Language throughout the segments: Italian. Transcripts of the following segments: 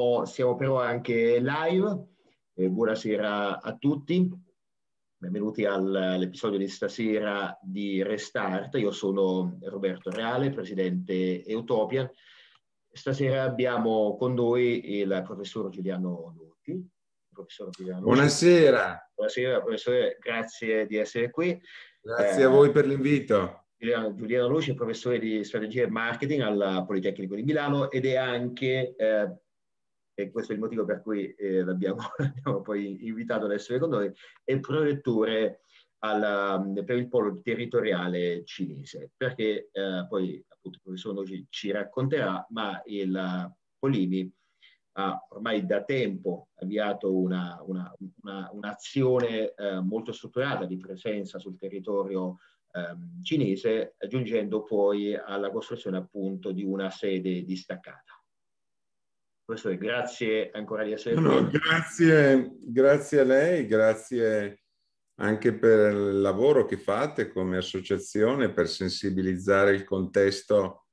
Oh, siamo però anche live. Eh, buonasera a tutti, benvenuti al, all'episodio di stasera di Restart. Io sono Roberto Reale, presidente Eutopian. Stasera abbiamo con noi il professor Giuliano Nutti. Professor Giuliano buonasera. Buonasera professore, grazie di essere qui. Grazie eh, a voi per l'invito. Giuliano, Giuliano Luci è professore di strategia e marketing al Politecnico di Milano ed è anche eh, e questo è il motivo per cui eh, l'abbiamo, l'abbiamo, poi invitato ad essere con noi, è il prorettore alla, mm, per il polo territoriale cinese, perché eh, poi appunto il professor Noci ci racconterà, ma il Polimi ha ormai da tempo avviato una, una, una, un'azione eh, molto strutturata di presenza sul territorio ehm, cinese, giungendo poi alla costruzione appunto di una sede distaccata. Professore, grazie ancora di essere no, Grazie, grazie a lei, grazie anche per il lavoro che fate come associazione per sensibilizzare il contesto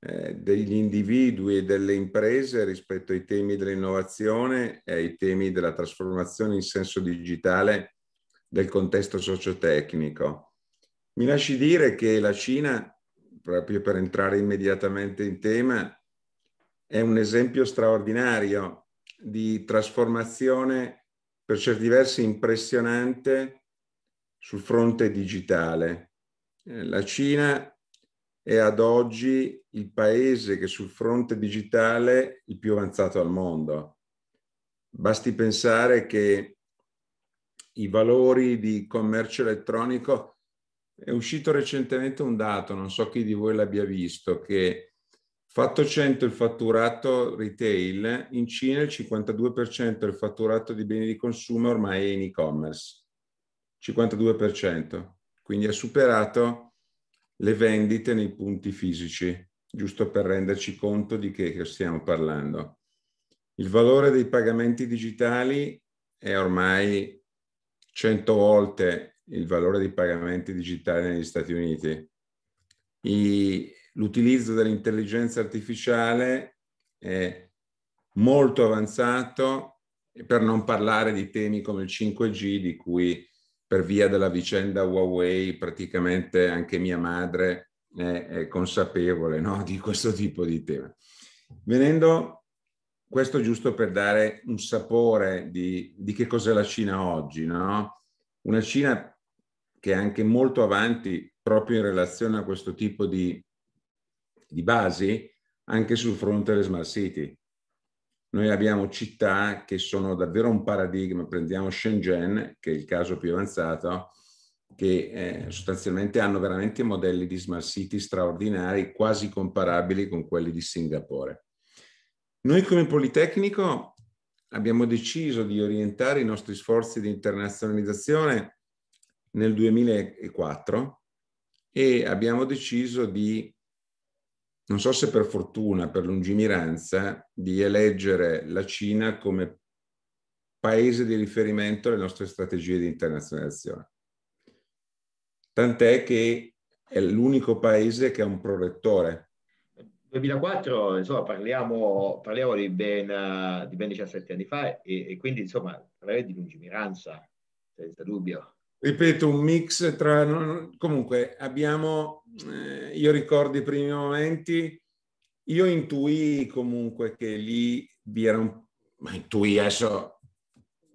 eh, degli individui e delle imprese rispetto ai temi dell'innovazione e ai temi della trasformazione in senso digitale del contesto sociotecnico. Mi lasci dire che la Cina, proprio per entrare immediatamente in tema, è un esempio straordinario di trasformazione per certi versi impressionante sul fronte digitale. Eh, la Cina è ad oggi il paese che sul fronte digitale è il più avanzato al mondo. Basti pensare che i valori di commercio elettronico è uscito recentemente un dato, non so chi di voi l'abbia visto, che Fatto 100 il fatturato retail, in Cina il 52% del fatturato di beni di consumo ormai è in e-commerce, 52%, quindi ha superato le vendite nei punti fisici, giusto per renderci conto di che, stiamo parlando. Il valore dei pagamenti digitali è ormai 100 volte il valore dei pagamenti digitali negli Stati Uniti. I, l'utilizzo dell'intelligenza artificiale è molto avanzato, per non parlare di temi come il 5G, di cui per via della vicenda Huawei praticamente anche mia madre è, è consapevole no, di questo tipo di tema. Venendo, questo giusto per dare un sapore di, di che cos'è la Cina oggi, no? una Cina che è anche molto avanti proprio in relazione a questo tipo di di basi anche sul fronte delle smart city. Noi abbiamo città che sono davvero un paradigma, prendiamo Shenzhen, che è il caso più avanzato, che eh, sostanzialmente hanno veramente modelli di smart city straordinari, quasi comparabili con quelli di Singapore. Noi come Politecnico abbiamo deciso di orientare i nostri sforzi di internazionalizzazione nel 2004 e abbiamo deciso di non so se per fortuna, per lungimiranza, di eleggere la Cina come paese di riferimento alle nostre strategie di internazionalizzazione. Tant'è che è l'unico paese che ha un prorettore. 2004, insomma, parliamo, parliamo di, ben, di, ben, 17 anni fa e, e quindi, insomma, parlare di lungimiranza, senza dubbio ripeto, un mix tra... Comunque, abbiamo, eh, io ricordo i primi momenti, io intuì comunque che lì vi era un... Ma intuì adesso...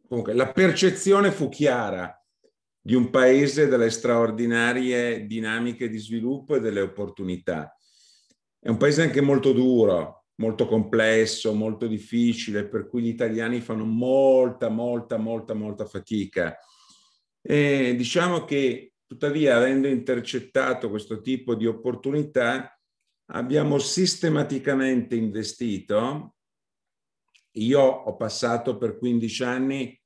Comunque, la percezione fu chiara di un paese delle straordinarie dinamiche di sviluppo e delle opportunità. È un paese anche molto duro, molto complesso, molto difficile, per cui gli italiani fanno molta, molta, molta, molta fatica. E diciamo che tuttavia, avendo intercettato questo tipo di opportunità, abbiamo sistematicamente investito. Io ho passato per 15 anni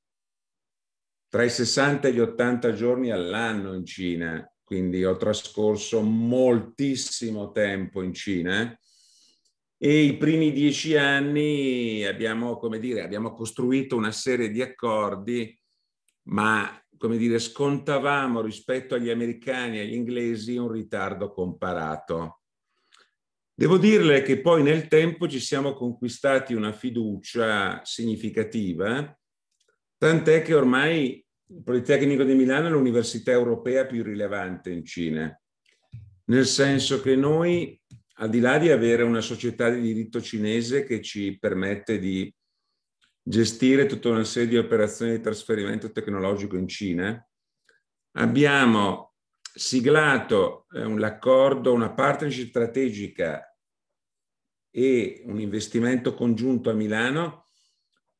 tra i 60 e gli 80 giorni all'anno in Cina, quindi ho trascorso moltissimo tempo in Cina e i primi dieci anni abbiamo, come dire, abbiamo costruito una serie di accordi, ma come dire, scontavamo rispetto agli americani e agli inglesi un ritardo comparato. Devo dirle che poi nel tempo ci siamo conquistati una fiducia significativa, tant'è che ormai il Politecnico di Milano è l'università europea più rilevante in Cina, nel senso che noi, al di là di avere una società di diritto cinese che ci permette di gestire tutta una serie di operazioni di trasferimento tecnologico in Cina. Abbiamo siglato eh, un accordo, una partnership strategica e un investimento congiunto a Milano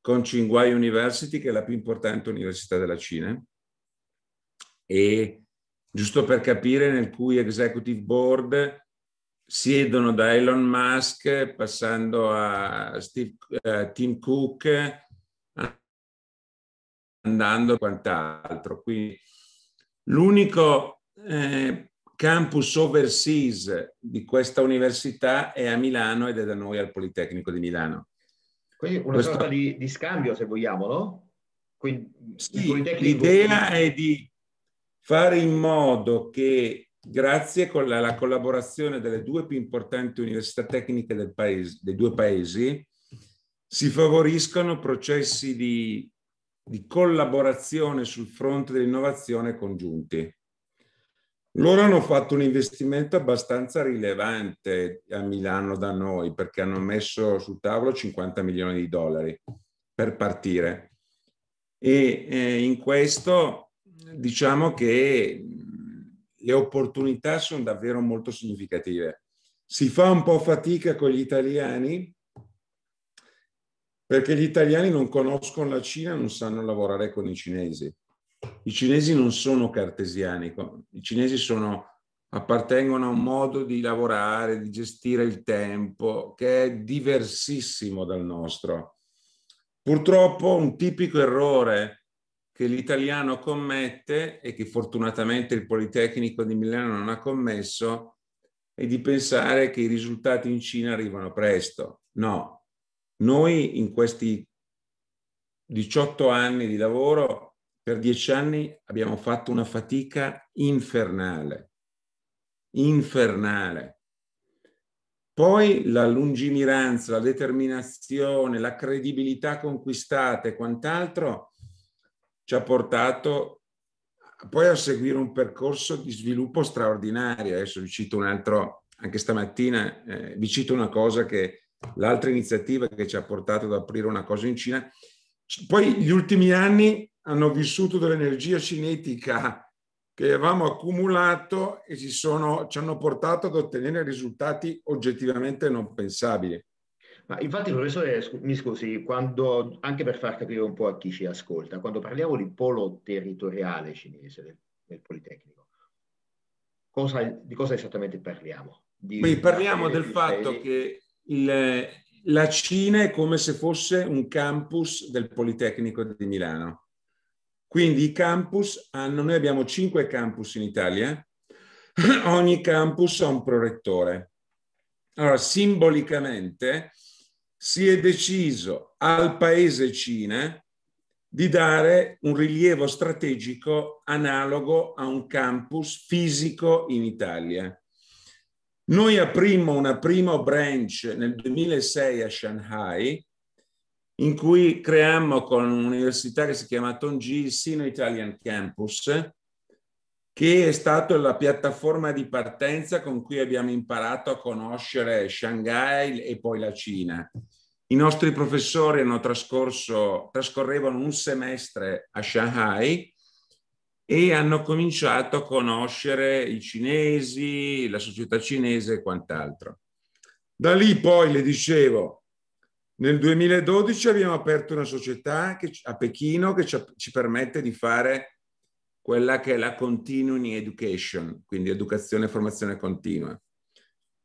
con Tsinghua University, che è la più importante università della Cina, e giusto per capire, nel cui executive board siedono da Elon Musk passando a, Steve, a eh, Tim Cook, andando quant'altro. Quindi l'unico eh, campus overseas di questa università è a Milano ed è da noi al Politecnico di Milano. Quindi una Questo... sorta di, di, scambio, se vogliamo, no? Quindi, sì, Politecnico... l'idea è di fare in modo che grazie con la, la, collaborazione delle due più importanti università tecniche del paese, dei due paesi, si favoriscono processi di, di collaborazione sul fronte dell'innovazione congiunti. Loro hanno fatto un investimento abbastanza rilevante a Milano da noi perché hanno messo sul tavolo 50 milioni di dollari per partire. E eh, in questo diciamo che le opportunità sono davvero molto significative. Si fa un po' fatica con gli italiani perché gli italiani non conoscono la Cina, non sanno lavorare con i cinesi. I cinesi non sono cartesiani, i cinesi sono, appartengono a un modo di lavorare, di gestire il tempo che è diversissimo dal nostro. Purtroppo un tipico errore che l'italiano commette e che fortunatamente il Politecnico di Milano non ha commesso è di pensare che i risultati in Cina arrivano presto. No, noi in questi 18 anni di lavoro, per 10 anni abbiamo fatto una fatica infernale, infernale. Poi la lungimiranza, la determinazione, la credibilità conquistata e quant'altro ci ha portato poi a seguire un percorso di sviluppo straordinario. Adesso vi cito un altro, anche stamattina eh, vi cito una cosa che l'altra iniziativa che ci ha portato ad aprire una cosa in Cina. Poi gli ultimi anni hanno vissuto dell'energia cinetica che avevamo accumulato e sono, ci hanno portato ad ottenere risultati oggettivamente non pensabili. Ma infatti, professore, mi scusi, quando, anche per far capire un po' a chi ci ascolta, quando parliamo di polo territoriale cinese del, del Politecnico, cosa, di cosa esattamente parliamo? Di, Beh, parliamo del fatto paesi... che il, la Cina è come se fosse un campus del Politecnico di Milano. Quindi i campus hanno, noi abbiamo cinque campus in Italia, ogni campus ha un prorettore. Allora, simbolicamente si è deciso al paese Cina di dare un rilievo strategico analogo a un campus fisico in Italia. Noi aprimmo una prima branch nel 2006 a Shanghai, in cui creammo con un'università che si chiama Tongji il Sino Italian Campus, che è stata la piattaforma di partenza con cui abbiamo imparato a conoscere Shanghai e poi la Cina. I nostri professori hanno trascorso, trascorrevano un semestre a Shanghai e hanno cominciato a conoscere i cinesi, la società cinese e quant'altro. Da lì poi le dicevo, nel 2012 abbiamo aperto una società che, a Pechino che ci, ci permette di fare quella che è la continuing education, quindi educazione e formazione continua.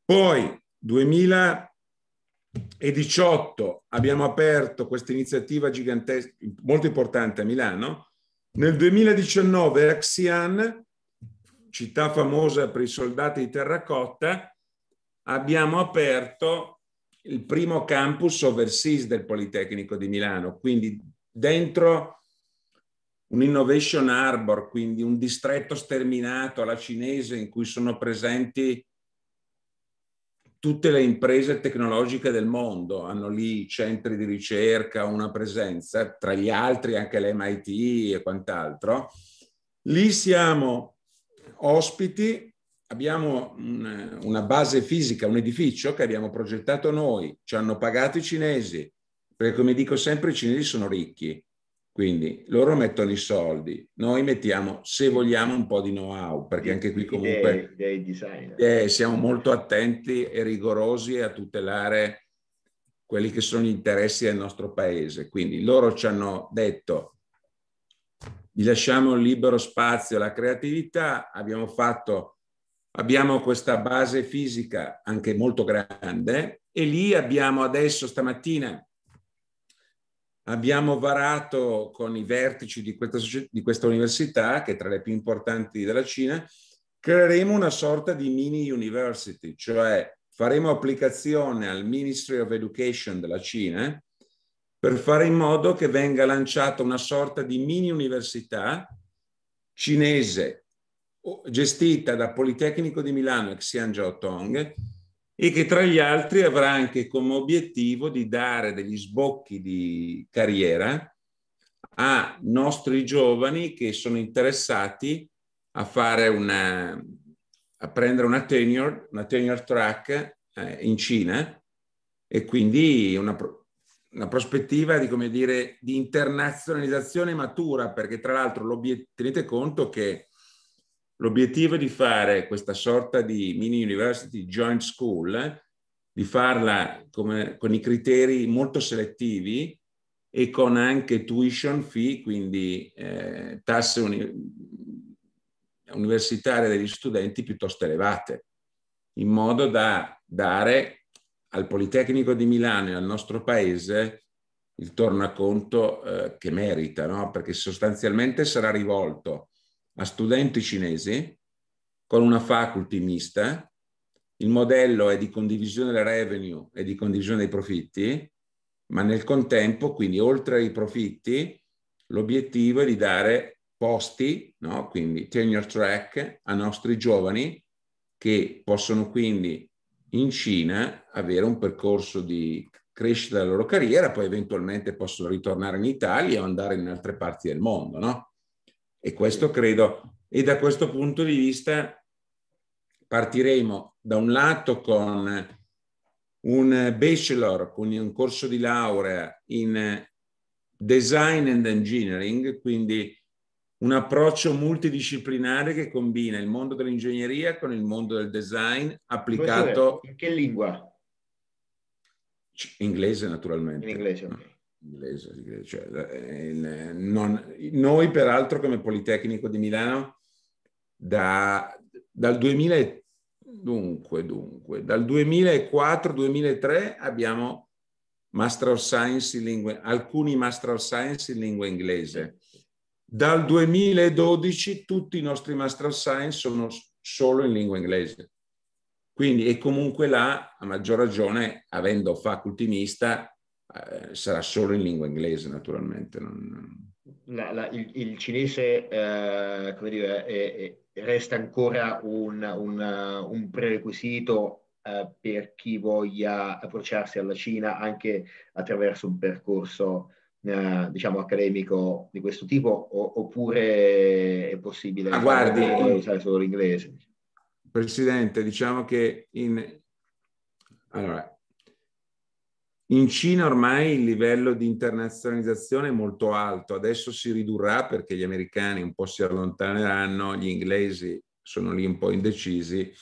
Poi 2018 abbiamo aperto questa iniziativa gigantesca, molto importante a Milano. Nel 2019 Axian, città famosa per i soldati di terracotta, abbiamo aperto il primo campus overseas del Politecnico di Milano, quindi dentro un innovation harbor, quindi un distretto sterminato alla cinese in cui sono presenti tutte le imprese tecnologiche del mondo, hanno lì centri di ricerca, una presenza, tra gli altri anche l'MIT e quant'altro. Lì siamo ospiti, abbiamo una base fisica, un edificio che abbiamo progettato noi, ci hanno pagato i cinesi, perché come dico sempre i cinesi sono ricchi, quindi loro mettono i soldi, noi mettiamo, se vogliamo, un po' di know-how, perché anche qui comunque dei, dei eh, siamo molto attenti e rigorosi a tutelare quelli che sono gli interessi del nostro paese. Quindi loro ci hanno detto, gli lasciamo libero spazio alla creatività, abbiamo fatto, abbiamo questa base fisica anche molto grande e lì abbiamo adesso stamattina abbiamo varato con i vertici di questa, di questa università, che è tra le più importanti della Cina, creeremo una sorta di mini university, cioè faremo applicazione al Ministry of Education della Cina per fare in modo che venga lanciata una sorta di mini università cinese gestita da Politecnico di Milano e Xian Tong e che tra gli altri avrà anche come obiettivo di dare degli sbocchi di carriera a nostri giovani che sono interessati a fare una a prendere una tenure, una tenure track eh, in Cina e quindi una, una prospettiva di, come dire, di internazionalizzazione matura, perché tra l'altro tenete conto che L'obiettivo è di fare questa sorta di mini university joint school, di farla come, con i criteri molto selettivi e con anche tuition fee, quindi eh, tasse uni universitarie degli studenti piuttosto elevate, in modo da dare al Politecnico di Milano e al nostro paese il tornaconto eh, che merita, no? perché sostanzialmente sarà rivolto a studenti cinesi con una faculty mista. Il modello è di condivisione del revenue e di condivisione dei profitti, ma nel contempo, quindi oltre ai profitti, l'obiettivo è di dare posti, no? quindi tenure track, a nostri giovani che possono quindi in Cina avere un percorso di crescita della loro carriera, poi eventualmente possono ritornare in Italia o andare in altre parti del mondo, no? E questo credo. E da questo punto di vista partiremo da un lato con un bachelor, con un corso di laurea in design and engineering, quindi un approccio multidisciplinare che combina il mondo dell'ingegneria con il mondo del design applicato... In che lingua? Inglese naturalmente. In inglese, ok. Inglese, cioè, eh, il, non, noi peraltro come Politecnico di Milano da, dal 2000, dunque, dunque, dal 2004-2003 abbiamo Master of Science in lingua, alcuni Master of Science in lingua inglese. Dal 2012 tutti i nostri Master of Science sono solo in lingua inglese. Quindi, e comunque là, a maggior ragione, avendo faculty eh, sarà solo in lingua inglese naturalmente. Non... La, la, il, il, cinese eh, come dire, è, è, resta ancora un, un, un prerequisito eh, per chi voglia approcciarsi alla Cina anche attraverso un percorso eh, diciamo accademico di questo tipo o, oppure è possibile ah, guardi, usare solo l'inglese? Presidente, diciamo che in... Allora, in Cina ormai il livello di internazionalizzazione è molto alto, adesso si ridurrà perché gli americani un po' si allontaneranno, gli inglesi sono lì un po' indecisi,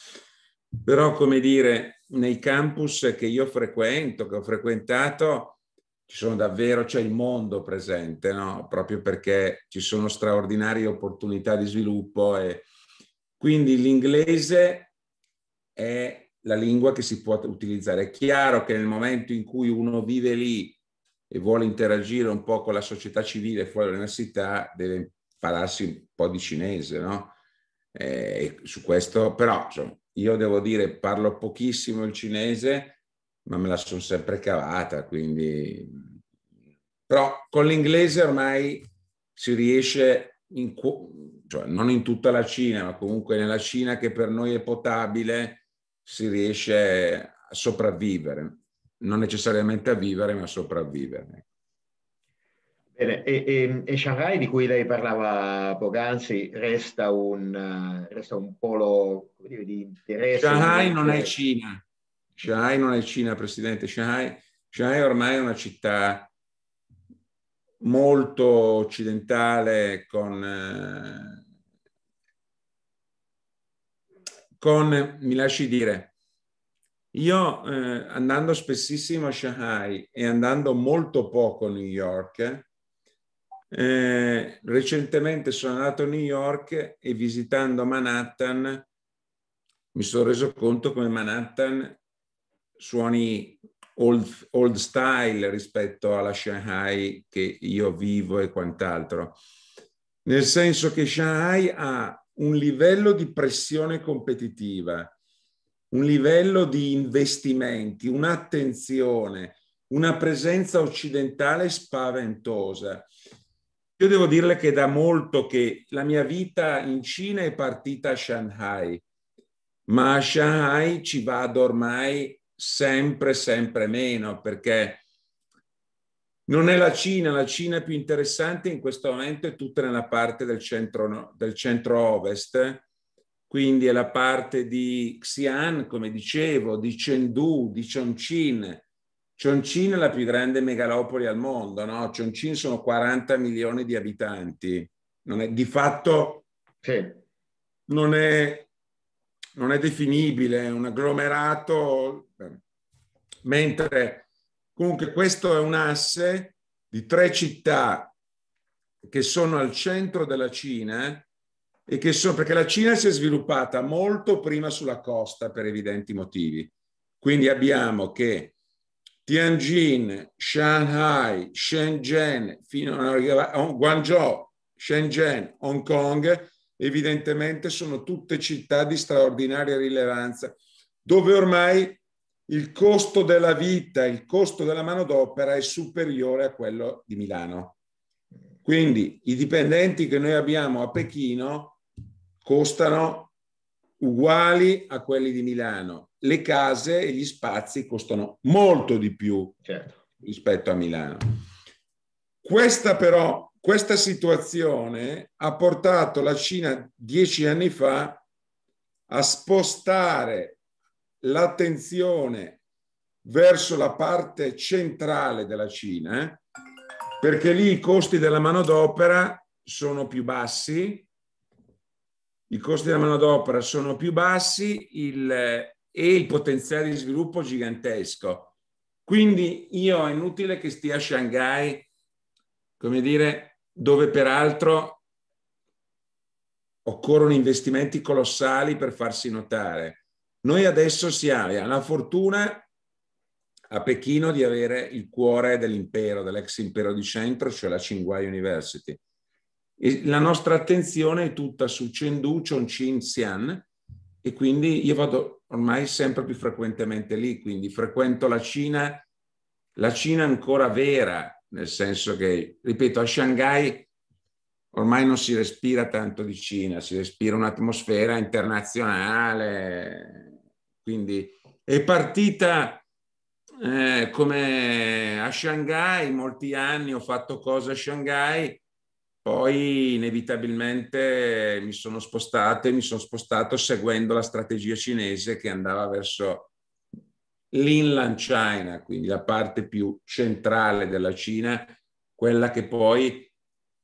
però come dire, nei campus che io frequento, che ho frequentato, ci sono davvero, c'è cioè il mondo presente, no? proprio perché ci sono straordinarie opportunità di sviluppo e quindi l'inglese è la lingua che si può utilizzare. È chiaro che nel momento in cui uno vive lì e vuole interagire un po' con la società civile fuori dall'università, deve impararsi un po' di cinese, no? Eh, su questo, però, insomma, io devo dire, parlo pochissimo il cinese, ma me la sono sempre cavata, quindi... Però con l'inglese ormai si riesce, in, cioè, non in tutta la Cina, ma comunque nella Cina che per noi è potabile, si riesce a sopravvivere, non necessariamente a vivere, ma a sopravvivere. Bene, e, e, e Shanghai, di cui lei parlava poc'anzi, resta un, eh, resta un polo dire, di interesse. Shanghai non è Cina. Shanghai non è Cina, Presidente. Shanghai, Shanghai ormai è una città molto occidentale con... Eh, con, mi lasci dire, io eh, andando spessissimo a Shanghai e andando molto poco a New York, eh, recentemente sono andato a New York e visitando Manhattan mi sono reso conto come Manhattan suoni old, old style rispetto alla Shanghai che io vivo e quant'altro. Nel senso che Shanghai ha un livello di pressione competitiva, un livello di investimenti, un'attenzione, una presenza occidentale spaventosa. Io devo dirle che da molto che la mia vita in Cina è partita a Shanghai, ma a Shanghai ci vado ormai sempre, sempre meno perché non è la Cina, la Cina più interessante in questo momento è tutta nella parte del, centro, del centro-ovest, quindi è la parte di Xi'an, come dicevo, di Chengdu, di Chongqing. Chongqing è la più grande megalopoli al mondo, no? Chongqing sono 40 milioni di abitanti. È, di fatto sì. non, è, non è definibile, è un agglomerato, mentre Comunque questo è un asse di tre città che sono al centro della Cina eh, e che sono perché la Cina si è sviluppata molto prima sulla costa per evidenti motivi. Quindi abbiamo che Tianjin, Shanghai, Shenzhen, fino a Guangzhou, Shenzhen, Hong Kong, evidentemente sono tutte città di straordinaria rilevanza, dove ormai il costo della vita, il costo della manodopera è superiore a quello di Milano. Quindi i dipendenti che noi abbiamo a Pechino costano uguali a quelli di Milano. Le case e gli spazi costano molto di più certo. rispetto a Milano. Questa però, questa situazione ha portato la Cina dieci anni fa a spostare l'attenzione verso la parte centrale della Cina, eh, perché lì i costi della manodopera sono più bassi, i costi della manodopera sono più bassi il, eh, e il potenziale di sviluppo gigantesco. Quindi io è inutile che stia a Shanghai, come dire, dove peraltro occorrono investimenti colossali per farsi notare. Noi adesso si ha la fortuna a Pechino di avere il cuore dell'impero, dell'ex impero di centro, cioè la Tsinghua University. E la nostra attenzione è tutta su Chengdu, Chongqing, Xi'an e quindi io vado ormai sempre più frequentemente lì, quindi frequento la Cina, la Cina ancora vera, nel senso che, ripeto, a Shanghai ormai non si respira tanto di Cina, si respira un'atmosfera internazionale, quindi è partita eh, come a Shanghai, molti anni ho fatto cose a Shanghai, poi inevitabilmente mi sono spostato e mi sono spostato seguendo la strategia cinese che andava verso l'inland China, quindi la parte più centrale della Cina, quella che poi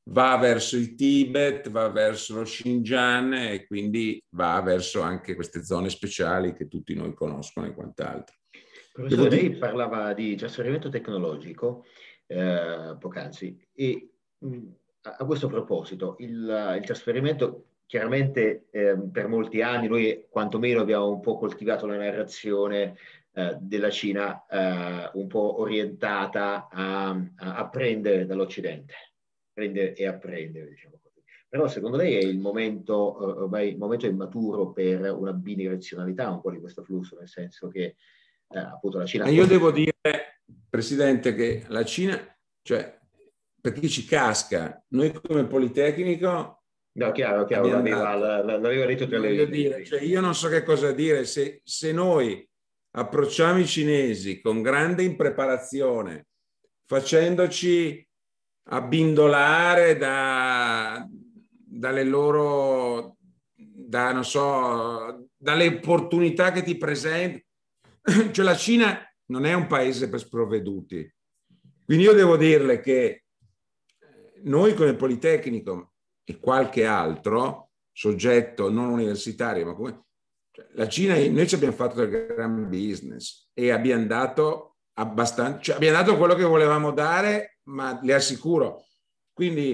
va verso il Tibet, va verso lo Xinjiang e quindi va verso anche queste zone speciali che tutti noi conoscono e quant'altro. Professore, Devo... lei parlava di trasferimento tecnologico eh, poc'anzi e mh, a questo proposito il, il trasferimento chiaramente eh, per molti anni noi quantomeno abbiamo un po' coltivato la narrazione eh, della Cina eh, un po' orientata a, a apprendere dall'Occidente prendere e apprendere, diciamo così. Però secondo lei è il momento, eh, ormai il momento è maturo per una bidirezionalità un po' di questo flusso, nel senso che eh, appunto la Cina... Ma io devo dire, Presidente, che la Cina, cioè per chi ci casca, noi come Politecnico... No, chiaro, chiaro, l'aveva detto tra le dire, cioè, Io non so che cosa dire, se, se noi approcciamo i cinesi con grande impreparazione, facendoci abbindolare da, dalle loro, da, non so, dalle opportunità che ti presentano. Cioè la Cina non è un paese per sprovveduti. Quindi io devo dirle che eh, noi come Politecnico e qualche altro soggetto non universitario, ma come cioè, la Cina, noi ci abbiamo fatto del gran business e abbiamo dato abbastanza, cioè abbiamo dato quello che volevamo dare ma le assicuro. Quindi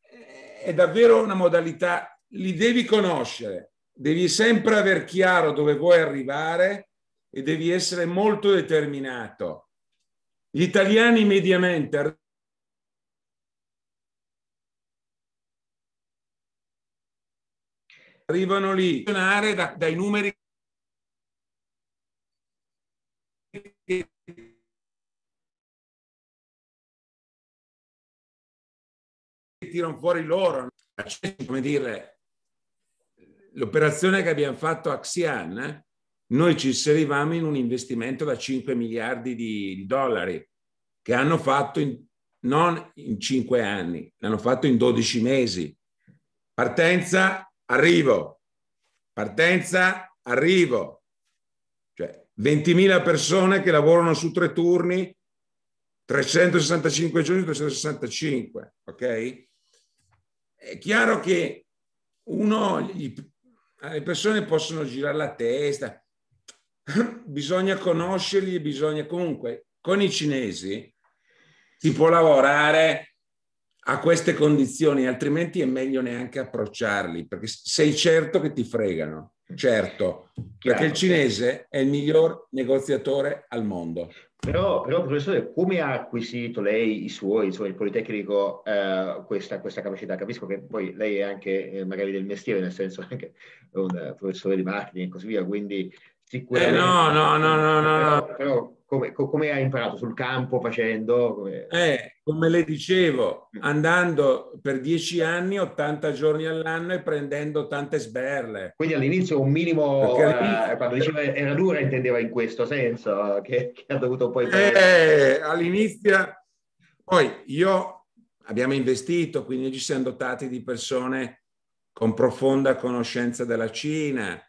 eh, è davvero una modalità, li devi conoscere, devi sempre aver chiaro dove vuoi arrivare e devi essere molto determinato. Gli italiani mediamente arrivano lì da, dai numeri che tirano fuori loro. Come dire, l'operazione che abbiamo fatto a Xi'an, noi ci inserivamo in un investimento da 5 miliardi di dollari che hanno fatto in, non in 5 anni, l'hanno fatto in 12 mesi. Partenza, arrivo. Partenza, arrivo. Cioè 20.000 persone che lavorano su tre turni, 365 giorni, 365, ok? È chiaro che uno, gli, le persone possono girare la testa, bisogna conoscerli, bisogna comunque, con i cinesi si può lavorare a queste condizioni, altrimenti è meglio neanche approcciarli, perché sei certo che ti fregano, certo, perché il certo, certo. cinese è il miglior negoziatore al mondo. Però, però, professore, come ha acquisito lei i suoi, insomma, il Politecnico, eh, questa, questa, capacità? Capisco che poi lei è anche eh, magari del mestiere, nel senso anche un professore di marketing e così via, quindi eh, sicuramente... Eh no, no, no, no, no. Però, però come, come, hai imparato sul campo facendo? Come... Eh, come le dicevo, andando per dieci anni, 80 giorni all'anno e prendendo tante sberle. Quindi all'inizio un minimo, eh, quando diceva era dura intendeva in questo senso, che, che ha dovuto poi... Eh, all'inizio, poi io abbiamo investito, quindi ci siamo dotati di persone con profonda conoscenza della Cina,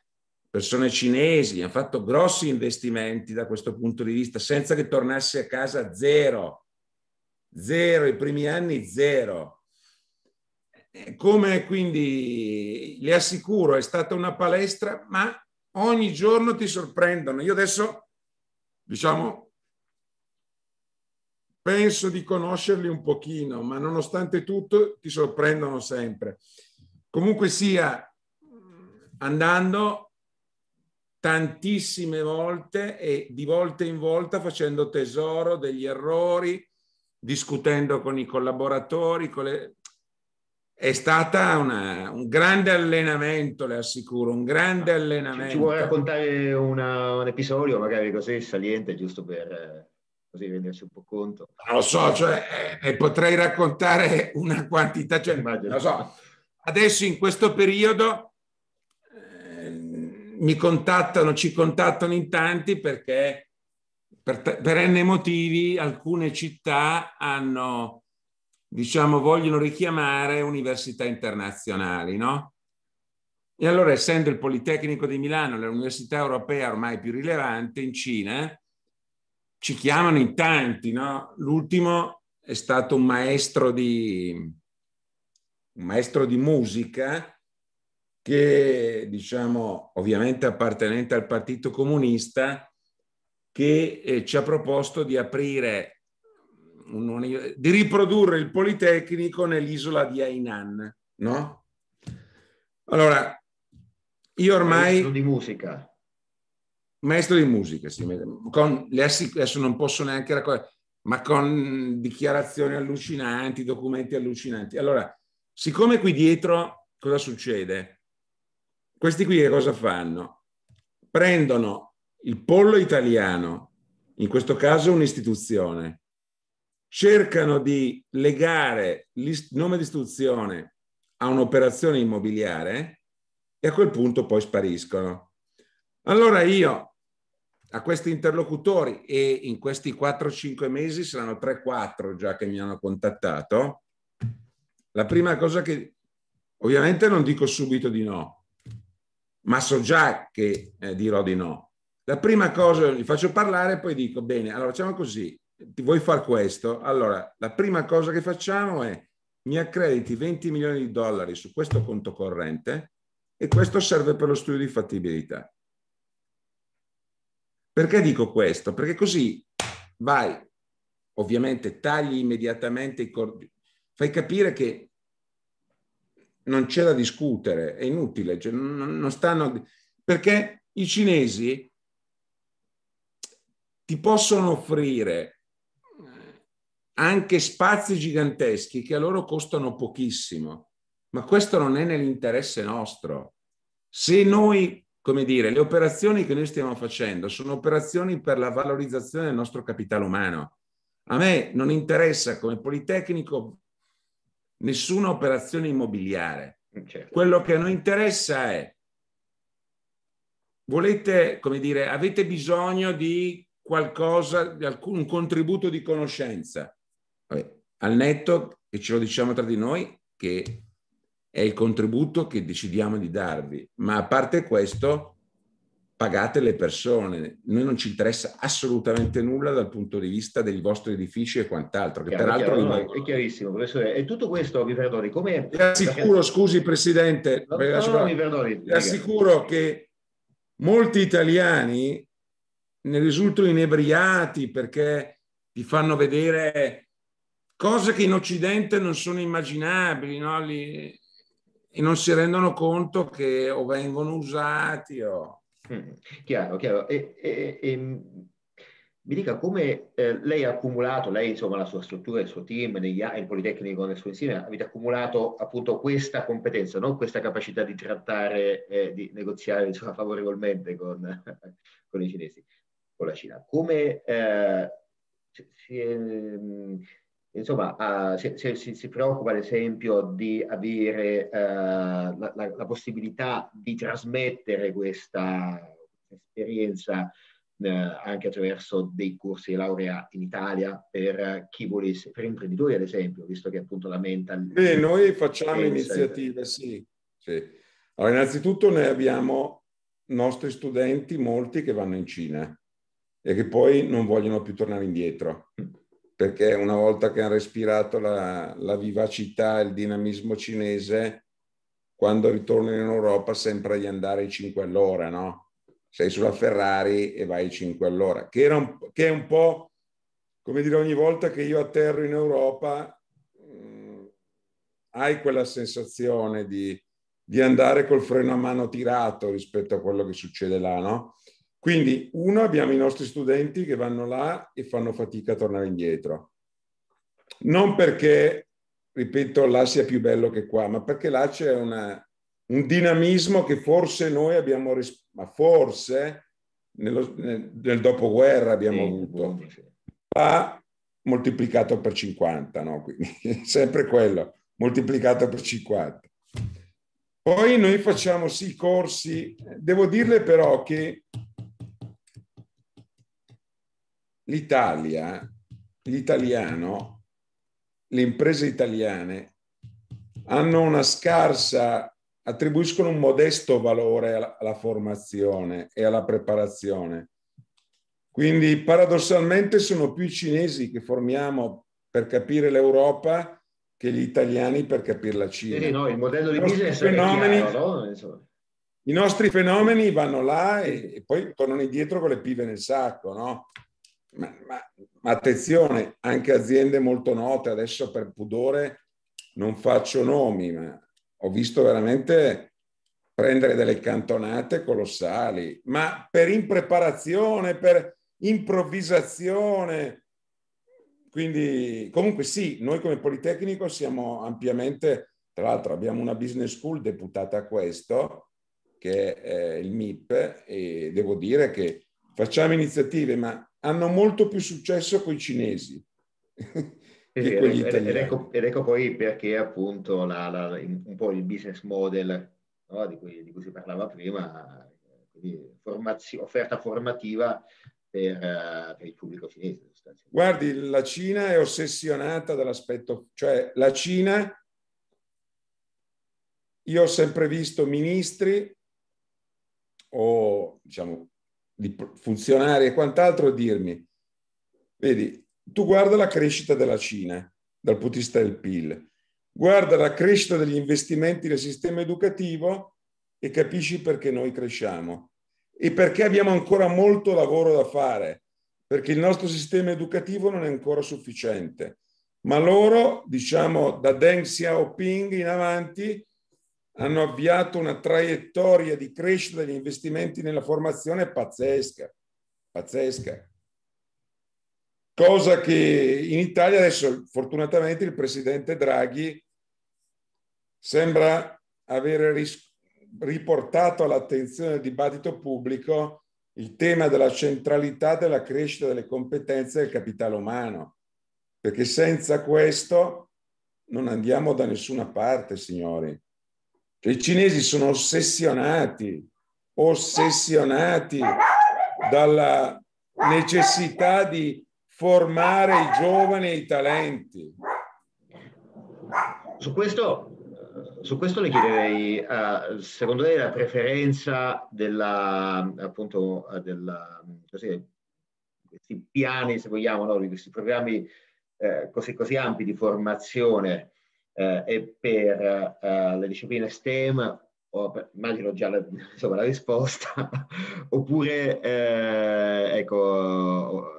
persone cinesi, hanno fatto grossi investimenti da questo punto di vista, senza che tornasse a casa zero, zero, i primi anni zero. Eh, come quindi, le assicuro, è stata una palestra, ma ogni giorno ti sorprendono. Io adesso, diciamo, penso di conoscerli un pochino, ma nonostante tutto ti sorprendono sempre. Comunque sia, andando tantissime volte e di volta in volta facendo tesoro degli errori, discutendo con i collaboratori. Con le... È stata un grande allenamento, le assicuro, un grande allenamento. Ci vuoi raccontare una, un episodio magari così saliente, giusto per eh, così renderci un po' conto? Non lo so, cioè, eh, potrei raccontare una quantità, cioè, so. Adesso in questo periodo mi contattano, ci contattano in tanti perché per, per n motivi alcune città hanno, diciamo, vogliono richiamare università internazionali, no? E allora, essendo il Politecnico di Milano l'università europea ormai più rilevante in Cina, ci chiamano in tanti, no? L'ultimo è stato un maestro di, un maestro di musica che diciamo ovviamente appartenente al Partito Comunista, che eh, ci ha proposto di aprire, un, di riprodurre il Politecnico nell'isola di Hainan, no? Allora, io ormai... Maestro di musica. Maestro di musica, sì. Con, adesso non posso neanche raccontare, ma con dichiarazioni allucinanti, documenti allucinanti. Allora, siccome qui dietro cosa succede? Questi qui che cosa fanno? Prendono il pollo italiano, in questo caso un'istituzione, cercano di legare il nome di istituzione a un'operazione immobiliare e a quel punto poi spariscono. Allora io a questi interlocutori e in questi 4-5 mesi saranno 3-4 già che mi hanno contattato, la prima cosa che ovviamente non dico subito di no, ma so già che eh, dirò di no. La prima cosa, gli faccio parlare poi dico, bene, allora facciamo così, ti vuoi fare questo? Allora, la prima cosa che facciamo è mi accrediti 20 milioni di dollari su questo conto corrente e questo serve per lo studio di fattibilità. Perché dico questo? Perché così vai, ovviamente tagli immediatamente i cordi, fai capire che non c'è da discutere, è inutile, cioè, non, non stanno, perché i cinesi ti possono offrire anche spazi giganteschi che a loro costano pochissimo, ma questo non è nell'interesse nostro. Se noi, come dire, le operazioni che noi stiamo facendo sono operazioni per la valorizzazione del nostro capitale umano, a me non interessa come Politecnico nessuna operazione immobiliare. Mm, certo. Quello che a noi interessa è, volete, come dire, avete bisogno di qualcosa, di alcun contributo di conoscenza. Vabbè, al netto, e ce lo diciamo tra di noi, che è il contributo che decidiamo di darvi, ma a parte questo pagate le persone, noi non ci interessa assolutamente nulla dal punto di vista dei vostri edifici e quant'altro. Che chiaro, peraltro chiaro, rimangono... È chiarissimo, professore. E tutto questo, mi perdoni, come... Ti assicuro, scusi Presidente, no, no, no, mi perdoni, le assicuro che molti italiani ne risultano inebriati perché ti fanno vedere cose che in Occidente non sono immaginabili, no? Li... e non si rendono conto che o vengono usati o Mm, chiaro, chiaro. E, e, e, mm, mi dica come eh, lei ha accumulato, lei insomma la sua struttura, il suo team, negli, il Politecnico nel suo insieme, avete accumulato appunto questa competenza, non questa capacità di trattare, eh, di negoziare insomma, favorevolmente con, con i cinesi, con la Cina. Come eh, si, si, mm, Insomma, uh, se, se, se, si preoccupa ad esempio di avere uh, la, la, la, possibilità di trasmettere questa esperienza uh, anche attraverso dei corsi di laurea in Italia per chi volesse, per imprenditori ad esempio, visto che appunto la mental... Beh, noi facciamo iniziative, sì. sì. Allora, innanzitutto noi abbiamo nostri studenti, molti che vanno in Cina e che poi non vogliono più tornare indietro. Mm perché una volta che hanno respirato la, la vivacità e il dinamismo cinese, quando ritornano in Europa sembra di andare ai 5 all'ora, no? Sei sulla Ferrari e vai ai 5 all'ora, che, era un, che è un po' come dire ogni volta che io atterro in Europa mh, mm, hai quella sensazione di, di andare col freno a mano tirato rispetto a quello che succede là, no? Quindi, uno, abbiamo i nostri studenti che vanno là e fanno fatica a tornare indietro. Non perché, ripeto, là sia più bello che qua, ma perché là c'è una, un dinamismo che forse noi abbiamo, ma forse nello, nel, nel, dopoguerra abbiamo sì, avuto. Ha moltiplicato per 50, no? Quindi sempre quello, moltiplicato per 50. Poi noi facciamo sì corsi, devo dirle però che l'Italia, l'italiano, le imprese italiane hanno una scarsa, attribuiscono un modesto valore alla, alla formazione e alla preparazione. Quindi paradossalmente sono più i cinesi che formiamo per capire l'Europa che gli italiani per capire la Cina. Sì, no, il modello di business è chiaro, no? I nostri fenomeni vanno là e, e, poi tornano indietro con le pive nel sacco, no? Ma, ma, ma, attenzione, anche aziende molto note, adesso per pudore non faccio nomi, ma ho visto veramente prendere delle cantonate colossali, ma per impreparazione, per improvvisazione. Quindi comunque sì, noi come Politecnico siamo ampiamente, tra l'altro abbiamo una business school deputata a questo, che è il MIP, e devo dire che facciamo iniziative, ma hanno molto più successo con i cinesi. ed, ecco, ed, ecco, poi perché appunto la, la, un po' il business model no, di, cui, di, cui, si parlava prima, formazio, offerta formativa per, per, il pubblico cinese. Guardi, la Cina è ossessionata dall'aspetto, cioè la Cina, io ho sempre visto ministri o diciamo di funzionari e quant'altro, dirmi, vedi, tu guarda la crescita della Cina dal punto di vista del PIL, guarda la crescita degli investimenti nel sistema educativo e capisci perché noi cresciamo e perché abbiamo ancora molto lavoro da fare, perché il nostro sistema educativo non è ancora sufficiente. Ma loro, diciamo, da Deng Xiaoping in avanti, hanno avviato una traiettoria di crescita degli investimenti nella formazione pazzesca, pazzesca. Cosa che in Italia adesso fortunatamente il presidente Draghi sembra aver riportato all'attenzione del dibattito pubblico il tema della centralità della crescita delle competenze del capitale umano, perché senza questo non andiamo da nessuna parte, signori. Cioè, I cinesi sono ossessionati, ossessionati dalla necessità di formare i giovani e i talenti. Su questo, su questo le chiederei, uh, secondo lei, la preferenza della, appunto, eh, della, così, questi piani, se vogliamo, no? di questi programmi eh, così, così ampi di formazione eh, e per eh, le discipline STEM, o per, immagino già la, insomma, la risposta, oppure, eh, ecco,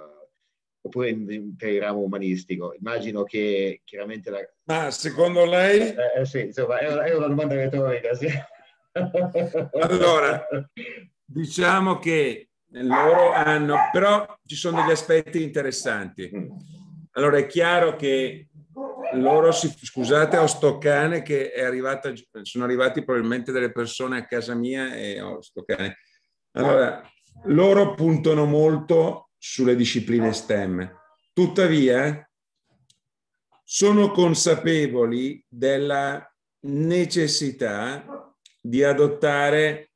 oppure per il ramo umanistico. Immagino che chiaramente... La... Ma secondo lei? Eh, sì, insomma, è, è una domanda retorica, sì. Allora, diciamo che loro hanno, però ci sono degli aspetti interessanti. Mm. Allora è chiaro che loro si, scusate, ho sto cane che è arrivato, sono arrivati probabilmente delle persone a casa mia e ho sto cane. Allora, loro puntano molto sulle discipline STEM, tuttavia sono consapevoli della necessità di adottare,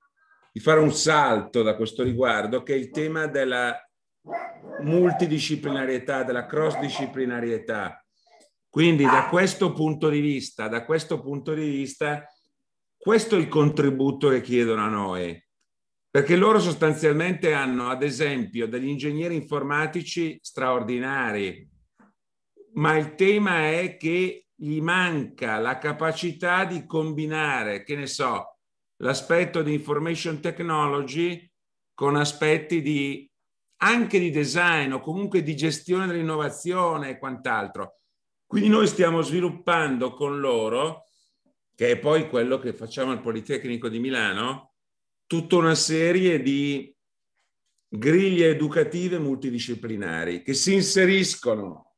di fare un salto da questo riguardo, che è il tema della multidisciplinarietà, della cross disciplinarietà quindi da ah. questo punto di vista, da questo punto di vista, questo è il contributo che chiedono a noi, perché loro sostanzialmente hanno, ad esempio, degli ingegneri informatici straordinari, ma il tema è che gli manca la capacità di combinare, che ne so, l'aspetto di information technology con aspetti di, anche di design o comunque di gestione dell'innovazione e quant'altro. Quindi noi stiamo sviluppando con loro, che è poi quello che facciamo al Politecnico di Milano, tutta una serie di griglie educative multidisciplinari che si inseriscono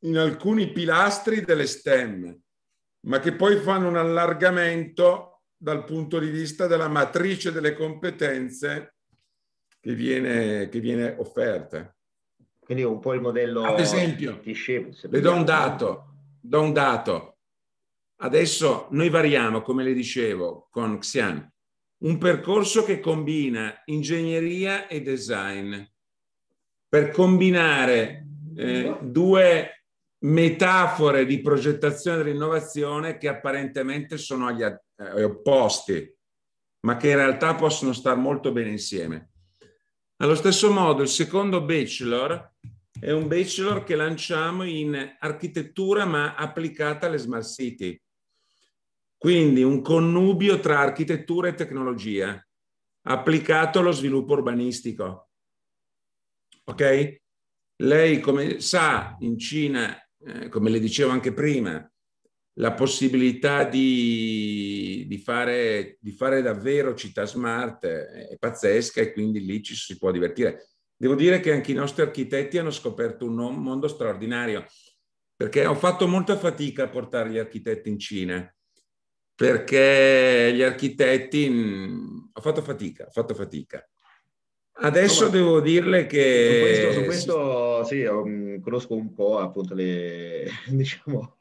in alcuni pilastri delle STEM, ma che poi fanno un allargamento dal punto di vista della matrice delle competenze che viene, che viene offerta. Quindi un po' il modello... Ad esempio, le do un dato, do un dato. Adesso noi variamo, come le dicevo, con Xian, un percorso che combina ingegneria e design per combinare eh, due metafore di progettazione dell'innovazione che apparentemente sono agli eh, opposti, ma che in realtà possono stare molto bene insieme. Allo stesso modo, il secondo bachelor è un bachelor che lanciamo in architettura ma applicata alle smart city. Quindi un connubio tra architettura e tecnologia applicato allo sviluppo urbanistico. Ok? Lei, come sa, in Cina, eh, come le dicevo anche prima, la possibilità di, di, fare, di fare davvero città smart è pazzesca e quindi lì ci si può divertire. Devo dire che anche i nostri architetti hanno scoperto un mondo straordinario, perché ho fatto molta fatica a portare gli architetti in Cina, perché gli architetti... Mm, ho fatto fatica, ho fatto fatica. Adesso no, devo dirle che... Su questo, su questo sì, um, conosco un po' appunto le, diciamo,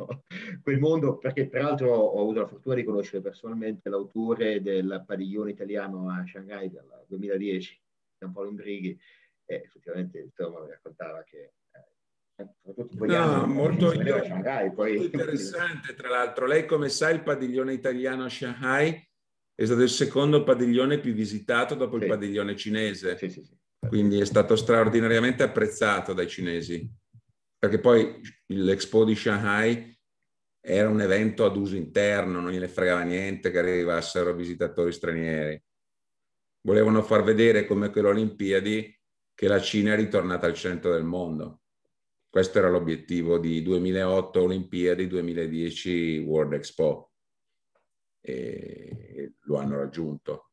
quel mondo, perché peraltro ho avuto la fortuna di conoscere personalmente l'autore del padiglione italiano a Shanghai del 2010, Gian Paolo Imbrighi, e effettivamente il Tom mi raccontava che eh, eh, No, molto interessante, tra l'altro. Lei come sa il padiglione italiano a Shanghai è stato il secondo padiglione più visitato dopo sì. il padiglione cinese. Sì, sì, Quindi è stato straordinariamente apprezzato dai cinesi, perché poi l'Expo di Shanghai era un evento ad uso interno, non gliene fregava niente che arrivassero visitatori stranieri. Volevano far vedere come quelle Olimpiadi che la Cina è ritornata al centro del mondo. Questo era l'obiettivo di 2008 Olimpiadi, 2010 World Expo e lo hanno raggiunto.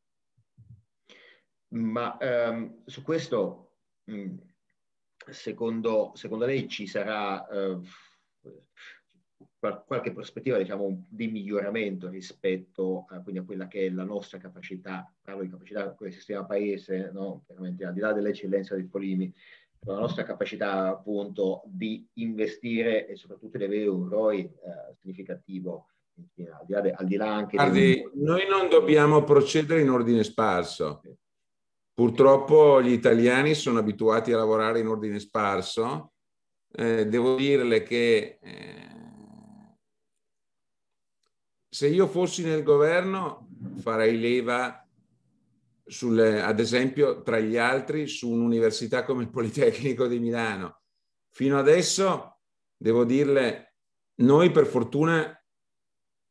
Ma ehm, su questo, secondo, secondo, lei ci sarà... Eh, qualche prospettiva diciamo, di miglioramento rispetto a, quindi, a, quella che è la nostra capacità, parlo di capacità del sistema paese, no? chiaramente al di là dell'eccellenza dei Polimi, la nostra capacità appunto di investire e soprattutto di avere un ROI eh, significativo. Al di, là, de, al di là anche Guardi, del... noi non dobbiamo procedere in ordine sparso. Purtroppo gli italiani sono abituati a lavorare in ordine sparso. Eh, devo dirle che eh, se io fossi nel governo farei leva sulle, ad esempio tra gli altri su un'università come il Politecnico di Milano. Fino adesso devo dirle, noi per fortuna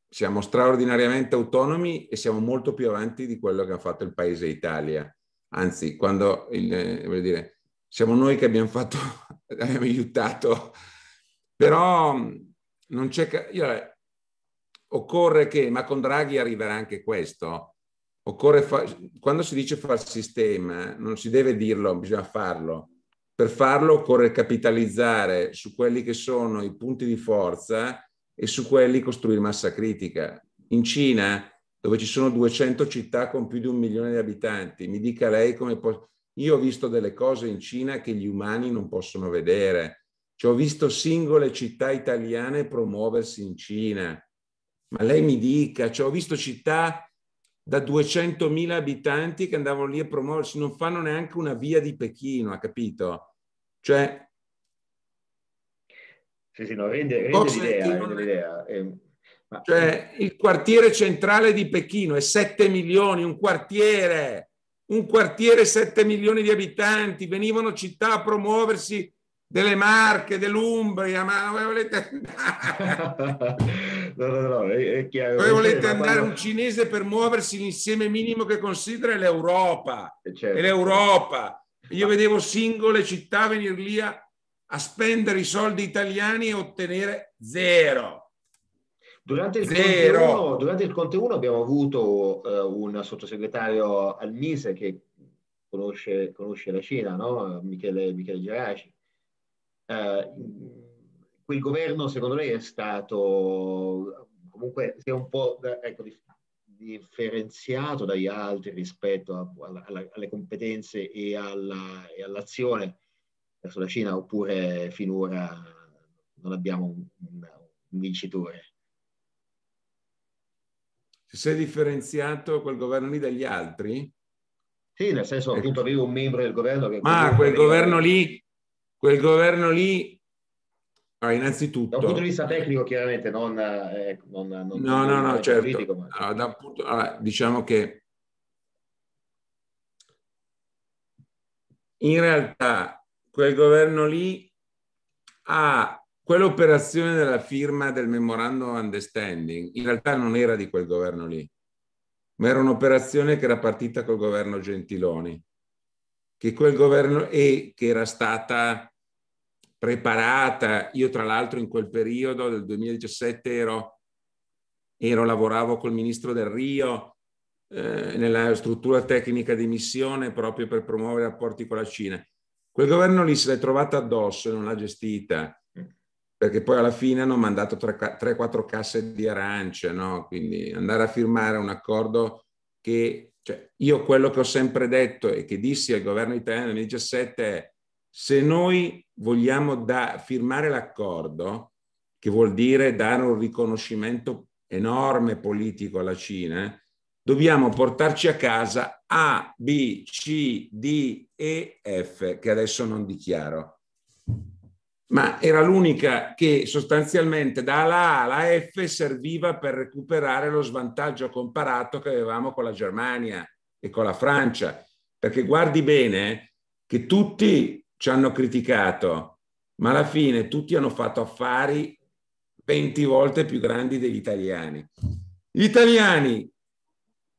siamo straordinariamente autonomi e siamo molto più avanti di quello che ha fatto il paese Italia. Anzi, quando il, eh, dire, siamo noi che abbiamo fatto, abbiamo aiutato. Però mm, non c'è... Io, occorre che, ma con Draghi arriverà anche questo, occorre fa, quando si dice far sistema, non si deve dirlo, bisogna farlo. Per farlo occorre capitalizzare su quelli che sono i punti di forza e su quelli costruire massa critica. In Cina, dove ci sono 200 città con più di un milione di abitanti, mi dica lei come può... Io ho visto delle cose in Cina che gli umani non possono vedere. Cioè, ho visto singole città italiane promuoversi in Cina ma lei mi dica, cioè ho visto città da 200.000 abitanti che andavano lì a promuoversi, non fanno neanche una via di Pechino, ha capito? Cioè... Sì, sì, no, rende, rende l'idea, rende l'idea. Eh, Cioè, il quartiere centrale di Pechino è 7 milioni, un quartiere, un quartiere 7 milioni di abitanti, venivano città a promuoversi delle Marche, dell'Umbria, ma volete... No, no, no, è, è chiaro. Voi volete cioè, andare un cinese per muoversi l'insieme minimo che considera l'Europa. Eh, certo. È l'Europa. Io vedevo singole città venire lì a, a spendere i soldi italiani e ottenere zero. Durante il, uno, durante il, Conte 1, abbiamo avuto eh, un sottosegretario al Mise che conosce, conosce la Cina, no? Michele, Michele Geraci. Eh, quel governo secondo lei è stato comunque si è un po' ecco, differenziato dagli altri rispetto a, alla, alle competenze e, alla, e, all'azione verso la Cina oppure finora non abbiamo un, un, vincitore? Si è differenziato quel governo lì dagli altri? Sì, nel senso ecco. appunto avevo un membro del governo che... Ah, Ma quel governo lì, quel governo lì allora, ah, innanzitutto... Da un punto di vista tecnico, chiaramente, non... Eh, ecco, non, non no, no, no, certo. Politico, ma... allora, punto... allora, diciamo che in realtà quel governo lì ha quell'operazione della firma del memorandum of understanding, in realtà non era di quel governo lì, ma era un'operazione che era partita col governo Gentiloni, che quel governo e che era stata preparata. Io tra l'altro in quel periodo del 2017 ero, ero lavoravo col ministro del Rio eh, nella struttura tecnica di missione proprio per promuovere rapporti con la Cina. Quel governo lì se l'è trovata addosso e non l'ha gestita perché poi alla fine hanno mandato 3-4 casse di arance, no? quindi andare a firmare un accordo che cioè, io quello che ho sempre detto e che dissi al governo italiano nel 2017 è se noi vogliamo firmare l'accordo, che vuol dire dare un riconoscimento enorme politico alla Cina, dobbiamo portarci a casa A, B, C, D, E, F, che adesso non dichiaro. Ma era l'unica che sostanzialmente dalla A alla F serviva per recuperare lo svantaggio comparato che avevamo con la Germania e con la Francia. Perché guardi bene che tutti ci hanno criticato, ma alla fine tutti hanno fatto affari 20 volte più grandi degli italiani. Gli italiani,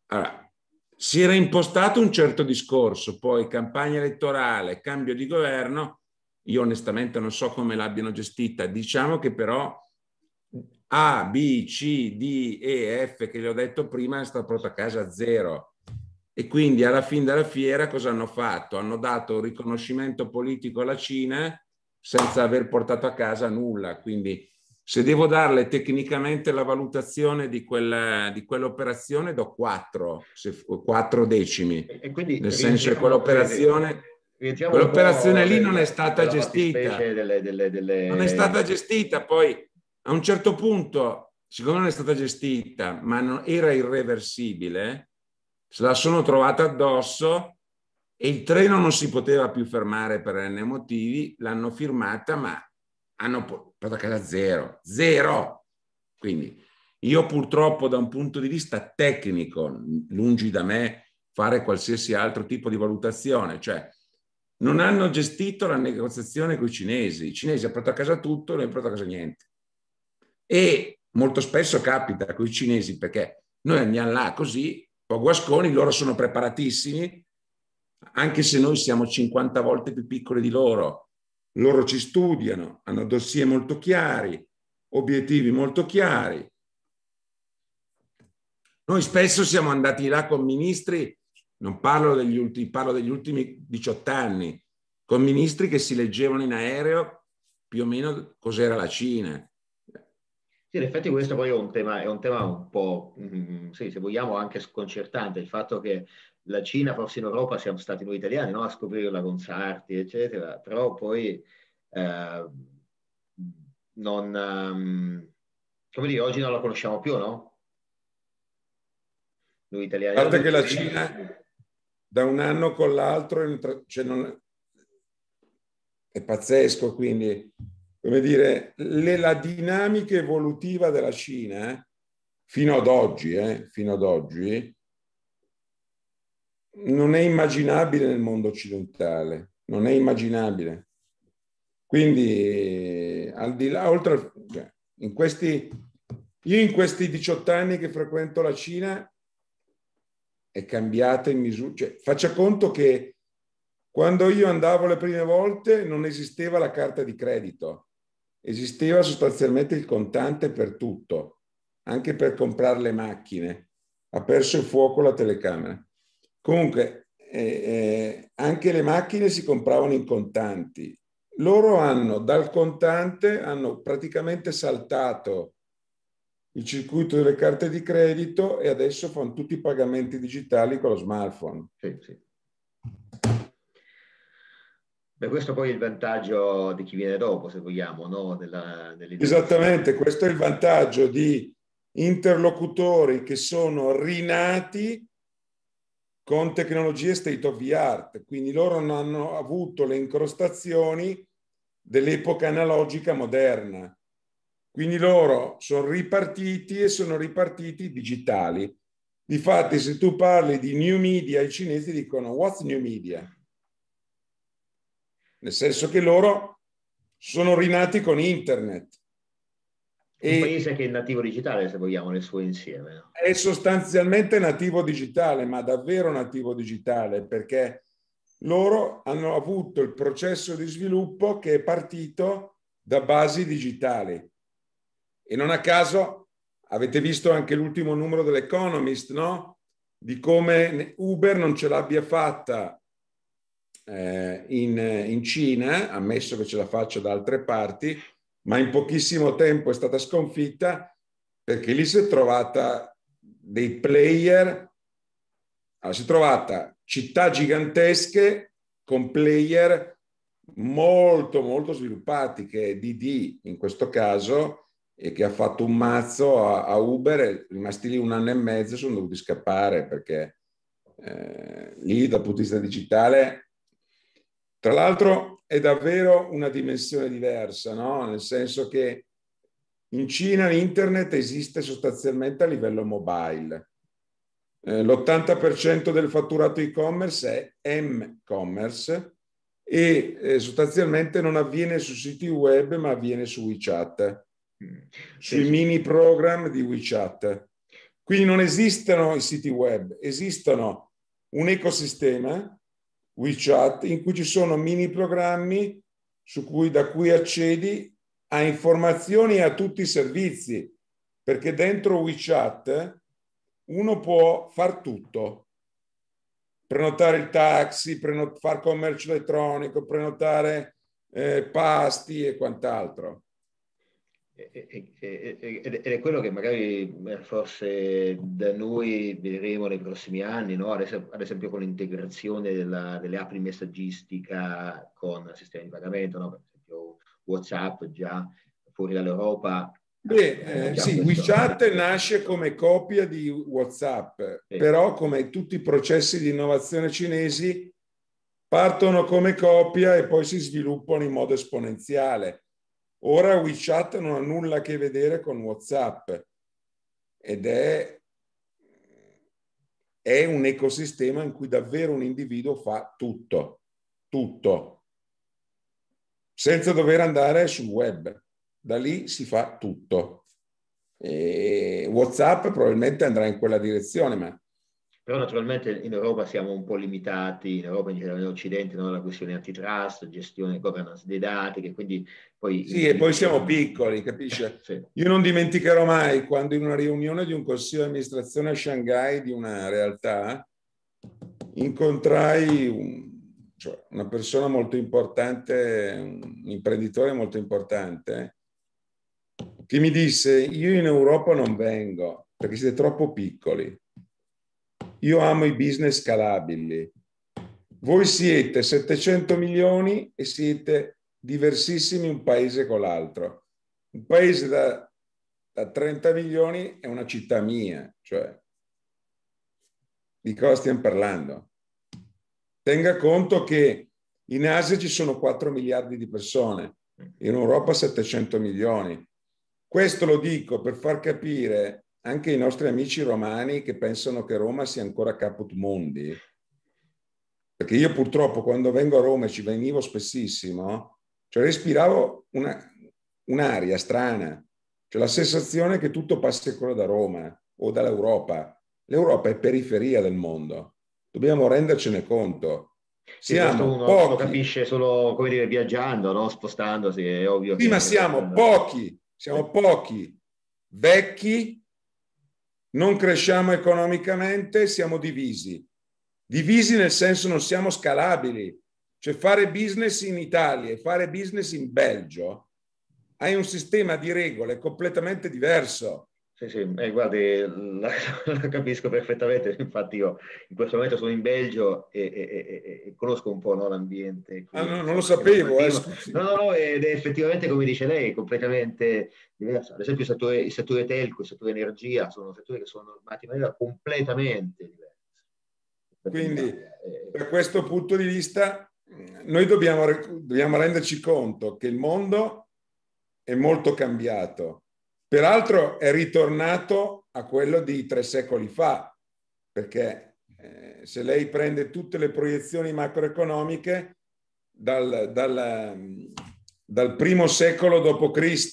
allora, si era impostato un certo discorso, poi campagna elettorale, cambio di governo, io onestamente non so come l'abbiano gestita, diciamo che però A, B, C, D, E, F, che vi ho detto prima, è stato portato a casa zero e quindi alla fine della fiera cosa hanno fatto? Hanno dato un riconoscimento politico alla Cina senza aver portato a casa nulla. Quindi se devo darle tecnicamente la valutazione di, quella, di quell'operazione do quattro, se, 4 decimi. E quindi, Nel senso che quell'operazione... Quell'operazione lì non è stata gestita. Delle, delle, delle... Non è stata gestita, poi a un certo punto, siccome non è stata gestita, ma non, era irreversibile, se la sono trovata addosso e il treno non si poteva più fermare per N motivi, l'hanno firmata, ma hanno portato a casa zero, zero. Quindi io purtroppo da un punto di vista tecnico, lungi da me fare qualsiasi altro tipo di valutazione, cioè non hanno gestito la negoziazione con i cinesi, i cinesi hanno portato a casa tutto, non hanno portato a casa niente. E molto spesso capita con i cinesi perché noi andiamo là così con Guasconi loro sono preparatissimi, anche se noi siamo 50 volte più piccoli di loro. Loro ci studiano, hanno dossier molto chiari, obiettivi molto chiari. Noi spesso siamo andati là con ministri, non parlo degli ultimi, parlo degli ultimi 18 anni, con ministri che si leggevano in aereo più o meno cos'era la Cina, sì, in effetti questo poi è un tema, è un, tema un po', mm, sì, se vogliamo, anche sconcertante, il fatto che la Cina, forse in Europa siamo stati noi italiani no? a scoprirla con Sarti, eccetera, però poi eh, non, um, come dire, oggi non la conosciamo più, no? Noi italiani. Guarda che la Cina da un anno con l'altro cioè non, è pazzesco, quindi come dire, le, la dinamica evolutiva della Cina eh, fino ad oggi, eh, fino ad oggi, non è immaginabile nel mondo occidentale, non è immaginabile. Quindi, al di là, oltre al, cioè, in questi, io in questi 18 anni che frequento la Cina, è cambiata in misura, cioè, faccia conto che quando io andavo le prime volte non esisteva la carta di credito Esisteva sostanzialmente il contante per tutto, anche per comprare le macchine. Ha perso il fuoco la telecamera. Comunque, eh, eh, anche le macchine si compravano in contanti. Loro hanno dal contante hanno praticamente saltato il circuito delle carte di credito e adesso fanno tutti i pagamenti digitali con lo smartphone. Sì, sì. Beh, questo poi è il vantaggio di chi viene dopo, se vogliamo, no? Della, Esattamente, questo è il vantaggio di interlocutori che sono rinati con tecnologie state of the art, quindi loro non hanno avuto le incrostazioni dell'epoca analogica moderna. Quindi loro sono ripartiti e sono ripartiti digitali. Difatti, se tu parli di new media, i cinesi dicono what's new media? nel senso che loro sono rinati con internet. Un e paese che è nativo digitale, se vogliamo, nel suo insieme. È sostanzialmente nativo digitale, ma davvero nativo digitale, perché loro hanno avuto il processo di sviluppo che è partito da basi digitali. E non a caso avete visto anche l'ultimo numero dell'Economist, no? Di come Uber non ce l'abbia fatta eh, in, in, Cina, ammesso che ce la faccia da altre parti, ma in pochissimo tempo è stata sconfitta perché lì si è trovata dei player, allora, si è trovata città gigantesche con player molto molto sviluppati che è DD in questo caso e che ha fatto un mazzo a, a Uber rimasti lì un anno e mezzo sono dovuti scappare perché eh, lì dal punto di vista digitale tra l'altro è davvero una dimensione diversa, no? nel senso che in Cina l'internet esiste sostanzialmente a livello mobile. Eh, l'80% del fatturato e-commerce è m-commerce e eh, sostanzialmente non avviene su siti web ma avviene su WeChat, mm. sui mini program di WeChat. Quindi non esistono i siti web, esistono un ecosistema WeChat in cui ci sono mini programmi su cui, da cui accedi a informazioni e a tutti i servizi, perché dentro WeChat uno può far tutto, prenotare il taxi, prenot- fare commercio elettronico, prenotare eh, pasti e quant'altro ed è quello che magari eh, forse da noi vedremo nei prossimi anni, no? ad esempio con l'integrazione della, delle app di messaggistica con sistemi di pagamento, no? per esempio WhatsApp già fuori dall'Europa. Beh, eh, eh sì, WeChat nasce come copia di WhatsApp, sì. però come tutti i processi di innovazione cinesi partono come copia e poi si sviluppano in modo esponenziale Ora WeChat non ha nulla a che vedere con WhatsApp ed è, è un ecosistema in cui davvero un individuo fa tutto, tutto, senza dover andare sul web. Da lì si fa tutto. E WhatsApp probabilmente andrà in quella direzione, ma però naturalmente in Europa siamo un po' limitati, in Europa in generale in Occidente, no? la questione antitrust, gestione governance dei dati, che quindi poi... Sì, e poi siamo piccoli, capisci? Sì. Io non dimenticherò mai quando in una riunione di un consiglio di amministrazione a Shanghai di una realtà incontrai un, cioè una persona molto importante, un imprenditore molto importante, che mi disse io in Europa non vengo perché siete troppo piccoli. Io amo i business scalabili. Voi siete 700 milioni e siete diversissimi un paese con l'altro. Un paese da, da 30 milioni è una città mia, cioè di cosa stiamo parlando? Tenga conto che in Asia ci sono 4 miliardi di persone, in Europa 700 milioni. Questo lo dico per far capire anche i nostri amici romani che pensano che Roma sia ancora caput mondi, perché io purtroppo quando vengo a Roma e ci venivo spessissimo, cioè respiravo una, un'aria strana, cioè la sensazione che tutto passi ancora da Roma o dall'Europa. L'Europa è periferia del mondo, dobbiamo rendercene conto. Siamo sì, uno pochi. lo capisce solo come dire, viaggiando, no? spostandosi, è ovvio. Sì, ma siamo eh, pochi, siamo pochi, vecchi, non cresciamo economicamente, siamo divisi. Divisi nel senso non siamo scalabili. Cioè fare business in Italia e fare business in Belgio hai un sistema di regole completamente diverso. Sì, sì, eh, guardi, la, la, capisco perfettamente, infatti io in questo momento sono in Belgio e, e, e, e conosco un po' no, l'ambiente. Ah, no, non lo sapevo. Eh, no, no, no, ed è effettivamente come dice lei, completamente diverso. Ad esempio il settore, telco, il settore energia, sono settori che sono normati in maniera completamente diversa. Quindi, eh, da questo punto di vista, noi dobbiamo, dobbiamo renderci conto che il mondo è molto cambiato Peraltro è ritornato a quello di tre secoli fa, perché eh, se lei prende tutte le proiezioni macroeconomiche dal, dal, ehm, dal primo secolo d.C.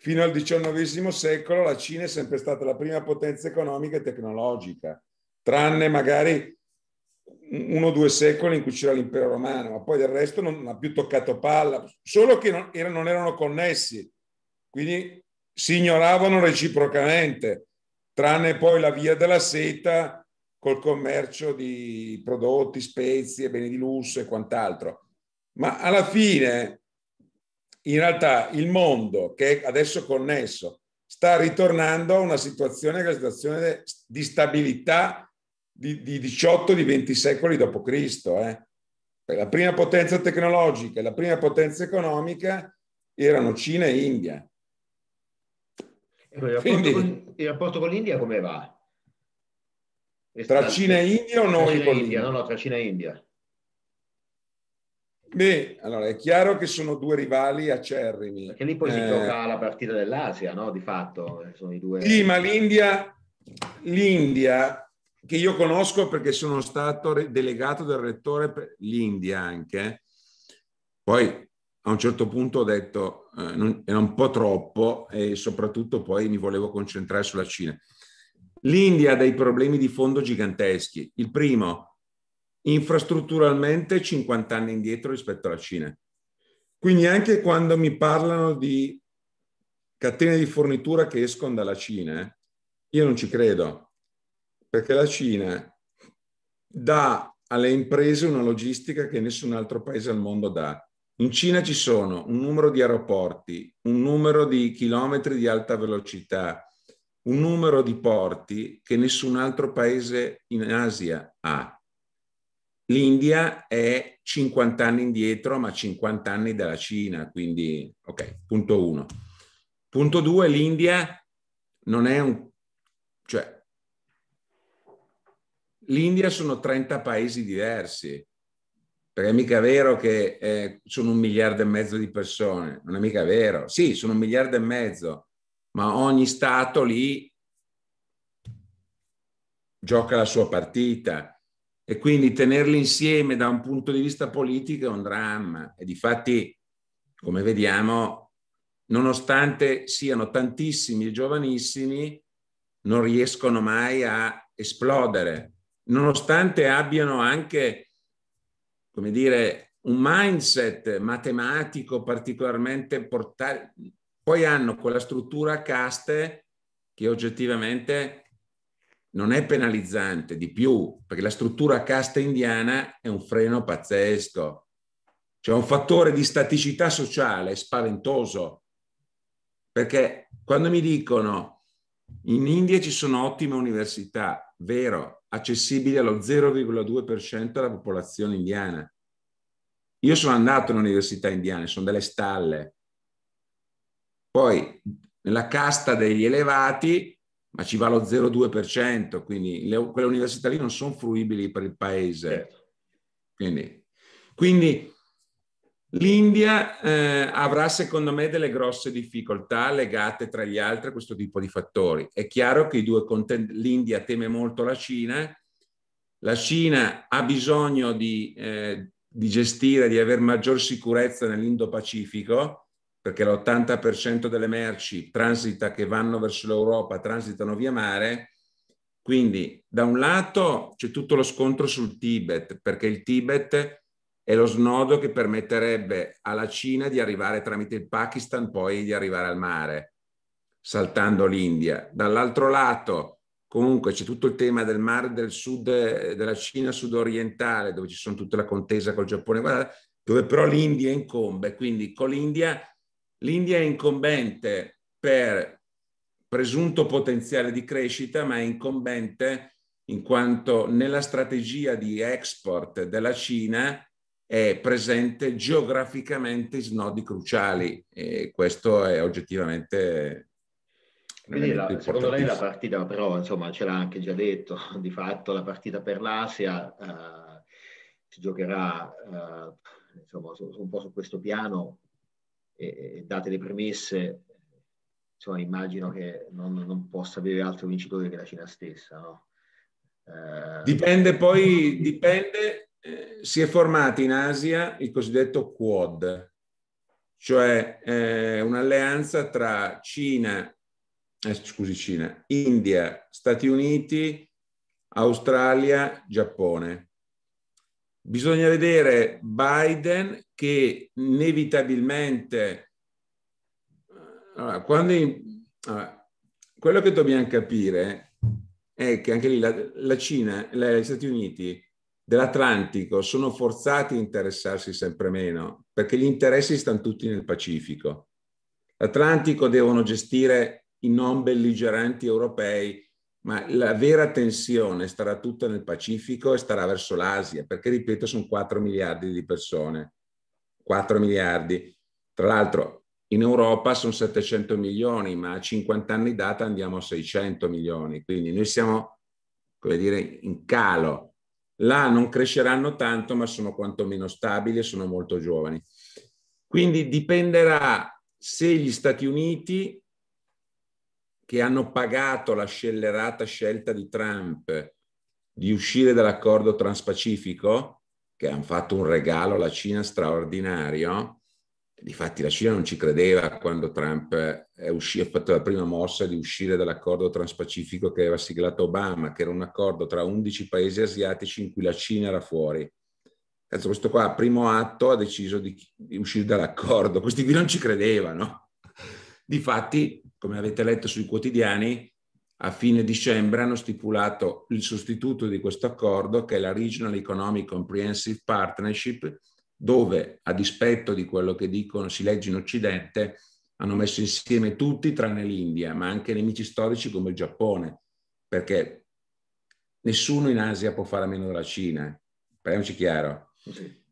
fino al XIX secolo, la Cina è sempre stata la prima potenza economica e tecnologica, tranne magari uno o due secoli in cui c'era l'impero romano, ma poi del resto non ha più toccato palla, solo che non, era, non erano connessi. Quindi si ignoravano reciprocamente, tranne poi la via della seta col commercio di prodotti, spezie, beni di lusso e quant'altro. Ma alla fine, in realtà, il mondo che è adesso connesso sta ritornando a una situazione che è la situazione di stabilità di, di 18-20 secoli dopo Cristo. Eh. La prima potenza tecnologica e la prima potenza economica erano Cina e India il, rapporto Quindi, con, il, rapporto con, l'India come va? È tra stato, Cina e India o noi con l'India? No, no, tra Cina e India. Beh, allora è chiaro che sono due rivali acerrimi. Perché lì poi eh, si gioca la partita dell'Asia, no? Di fatto, eh, sono i due. Sì, ma l'India, l'India che io conosco perché sono stato delegato del rettore per l'India anche, poi a un certo punto ho detto eh, non, era un po' troppo e soprattutto poi mi volevo concentrare sulla Cina. L'India ha dei problemi di fondo giganteschi. Il primo, infrastrutturalmente 50 anni indietro rispetto alla Cina. Quindi anche quando mi parlano di catene di fornitura che escono dalla Cina, io non ci credo, perché la Cina dà alle imprese una logistica che nessun altro paese al mondo dà in Cina ci sono un numero di aeroporti, un numero di chilometri di alta velocità, un numero di porti che nessun altro paese in Asia ha. L'India è 50 anni indietro, ma 50 anni dalla Cina, quindi ok, punto uno. Punto due, l'India non è un... cioè, l'India sono 30 paesi diversi, perché è mica vero che eh, sono un miliardo e mezzo di persone, non è mica vero. Sì, sono un miliardo e mezzo, ma ogni Stato lì gioca la sua partita e quindi tenerli insieme da un punto di vista politico è un dramma. E difatti, come vediamo, nonostante siano tantissimi e giovanissimi, non riescono mai a esplodere, nonostante abbiano anche come dire, un mindset matematico particolarmente portato, poi hanno quella struttura a caste che oggettivamente non è penalizzante di più, perché la struttura a caste indiana è un freno pazzesco. C'è cioè, un fattore di staticità sociale spaventoso, perché quando mi dicono in India ci sono ottime università, vero, accessibili allo 0,2% della popolazione indiana. Io sono andato all'università indiana, sono delle stalle. Poi nella casta degli elevati, ma ci va lo 0,2%, quindi le, quelle università lì non sono fruibili per il paese. Certo. Quindi, quindi L'India eh, avrà secondo me delle grosse difficoltà legate tra gli altri a questo tipo di fattori. È chiaro che contend- l'India teme molto la Cina, la Cina ha bisogno di, eh, di gestire, di avere maggior sicurezza nell'Indo-Pacifico, perché l'80% delle merci transita che vanno verso l'Europa transitano via mare. Quindi da un lato c'è tutto lo scontro sul Tibet, perché il Tibet è lo snodo che permetterebbe alla Cina di arrivare tramite il Pakistan, poi di arrivare al mare, saltando l'India. Dall'altro lato, comunque, c'è tutto il tema del mare del sud, eh, della Cina sudorientale, dove ci sono tutta la contesa col Giappone, guarda, dove però l'India incombe. Quindi con l'India, l'India è incombente per presunto potenziale di crescita, ma è incombente in quanto nella strategia di export della Cina è presente geograficamente in snodi cruciali e questo è oggettivamente... Quindi la, secondo lei la partita però, insomma, ce l'ha anche già detto, di fatto la partita per l'Asia eh, si giocherà eh, insomma, un po' su questo piano e, e date le premesse, insomma, immagino che non, non possa avere altro vincitore che la Cina stessa. No? Eh, dipende poi, dipende eh, si è formato in Asia il cosiddetto Quad, cioè eh, un'alleanza tra Cina, eh, scusi Cina, India, Stati Uniti, Australia, Giappone. Bisogna vedere Biden che inevitabilmente, quando in, quello che dobbiamo capire è che anche lì la, la Cina, gli Stati Uniti dell'Atlantico sono forzati a interessarsi sempre meno perché gli interessi stanno tutti nel Pacifico. L'Atlantico devono gestire i non belligeranti europei, ma la vera tensione starà tutta nel Pacifico e starà verso l'Asia, perché ripeto sono 4 miliardi di persone. 4 miliardi. Tra l'altro in Europa sono 700 milioni, ma a 50 anni data andiamo a 600 milioni, quindi noi siamo, come dire, in calo Là non cresceranno tanto, ma sono quantomeno stabili e sono molto giovani. Quindi dipenderà se gli Stati Uniti, che hanno pagato la scellerata scelta di Trump di uscire dall'accordo transpacifico, che hanno fatto un regalo alla Cina straordinario, Difatti la Cina non ci credeva quando Trump è eh, uscito, ha fatto la prima mossa di uscire dall'accordo transpacifico che aveva siglato Obama, che era un accordo tra 11 paesi asiatici in cui la Cina era fuori. Cazzo, questo qua, a primo atto, ha deciso di, di uscire dall'accordo. Questi qui non ci credevano. Difatti, come avete letto sui quotidiani, a fine dicembre hanno stipulato il sostituto di questo accordo, che è la Regional Economic Comprehensive Partnership, dove, a dispetto di quello che dicono, si legge in Occidente, hanno messo insieme tutti tranne l'India, ma anche nemici storici come il Giappone, perché nessuno in Asia può fare a meno della Cina, eh. parliamoci chiaro.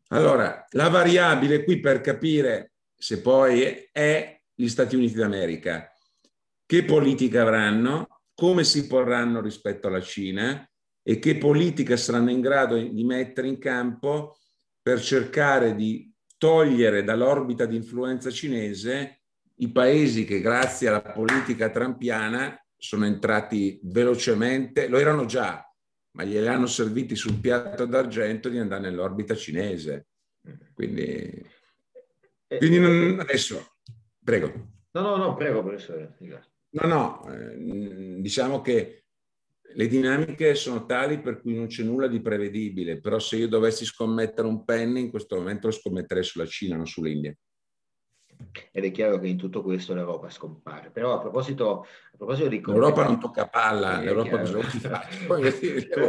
Allora, la variabile qui per capire se poi è gli Stati Uniti d'America, che politica avranno, come si porranno rispetto alla Cina e che politica saranno in grado di mettere in campo per cercare di togliere dall'orbita di influenza cinese i paesi che grazie alla politica trampiana sono entrati velocemente, lo erano già, ma glieli hanno serviti sul piatto d'argento di andare nell'orbita cinese. Quindi, eh, quindi non, eh, adesso, prego. No, no, no, prego professore. No, no, eh, diciamo che le dinamiche sono tali per cui non c'è nulla di prevedibile, però se io dovessi scommettere un penny in questo momento lo scommetterei sulla Cina, non sull'India. Ed è chiaro che in tutto questo l'Europa scompare. Però a proposito, a proposito di... L'Europa non tocca palla, l'Europa cosa fa?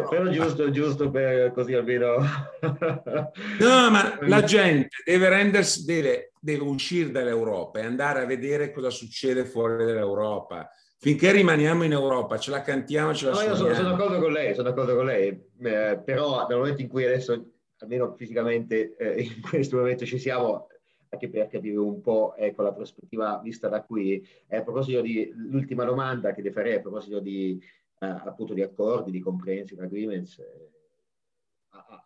Però giusto, giusto per così almeno... no, ma la gente deve rendersi, deve, deve uscire dall'Europa e andare a vedere cosa succede fuori dall'Europa finché rimaniamo in Europa, ce la cantiamo, ce la no, Io sono, sono, d'accordo con lei, sono d'accordo con lei, eh, però dal momento in cui adesso, almeno fisicamente, eh, in questo momento ci siamo, anche per capire un po' ecco, la prospettiva vista da qui, eh, a proposito di l'ultima domanda che le farei, a proposito di, eh, appunto di accordi, di comprensi, di agreements, eh,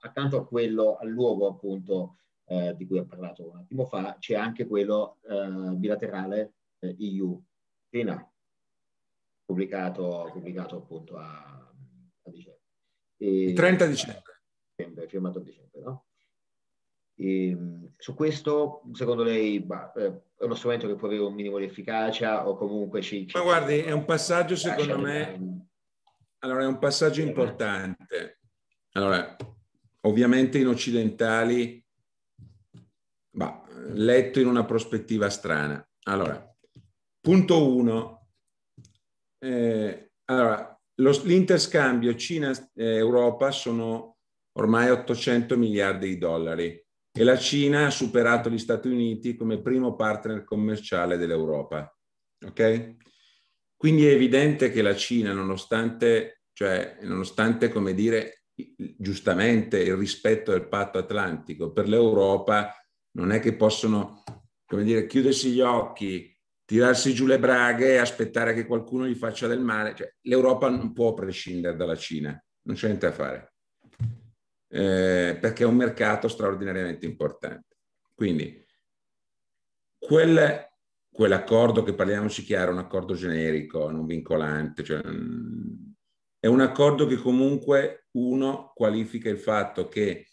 accanto a quello, al luogo appunto eh, di cui ha parlato un attimo fa, c'è anche quello bilaterale EU-Cina pubblicato, pubblicato appunto a, a dicembre. E, 30 dicembre. Firmato a dicembre, no? E, ehm, su questo, secondo lei, bah, eh, è uno strumento che può avere un minimo di efficacia o comunque ci... ci... Ma guardi, è un passaggio secondo me... Allora, è un passaggio importante. Allora, ovviamente in occidentali, bah, letto in una prospettiva strana. Allora, punto uno, eh, allora, lo, l'interscambio Cina-Europa eh, sono ormai 800 miliardi di dollari e la Cina ha superato gli Stati Uniti come primo partner commerciale dell'Europa. Okay? Quindi è evidente che la Cina, nonostante, cioè, nonostante come dire, giustamente il rispetto del patto atlantico per l'Europa non è che possono come dire, chiudersi gli occhi tirarsi giù le braghe e aspettare che qualcuno gli faccia del male. Cioè, L'Europa non può prescindere dalla Cina, non c'è niente a fare, eh, perché è un mercato straordinariamente importante. Quindi quel, quell'accordo che parliamoci chiaro, è un accordo generico, non vincolante, cioè, mm, è un accordo che comunque uno qualifica il fatto che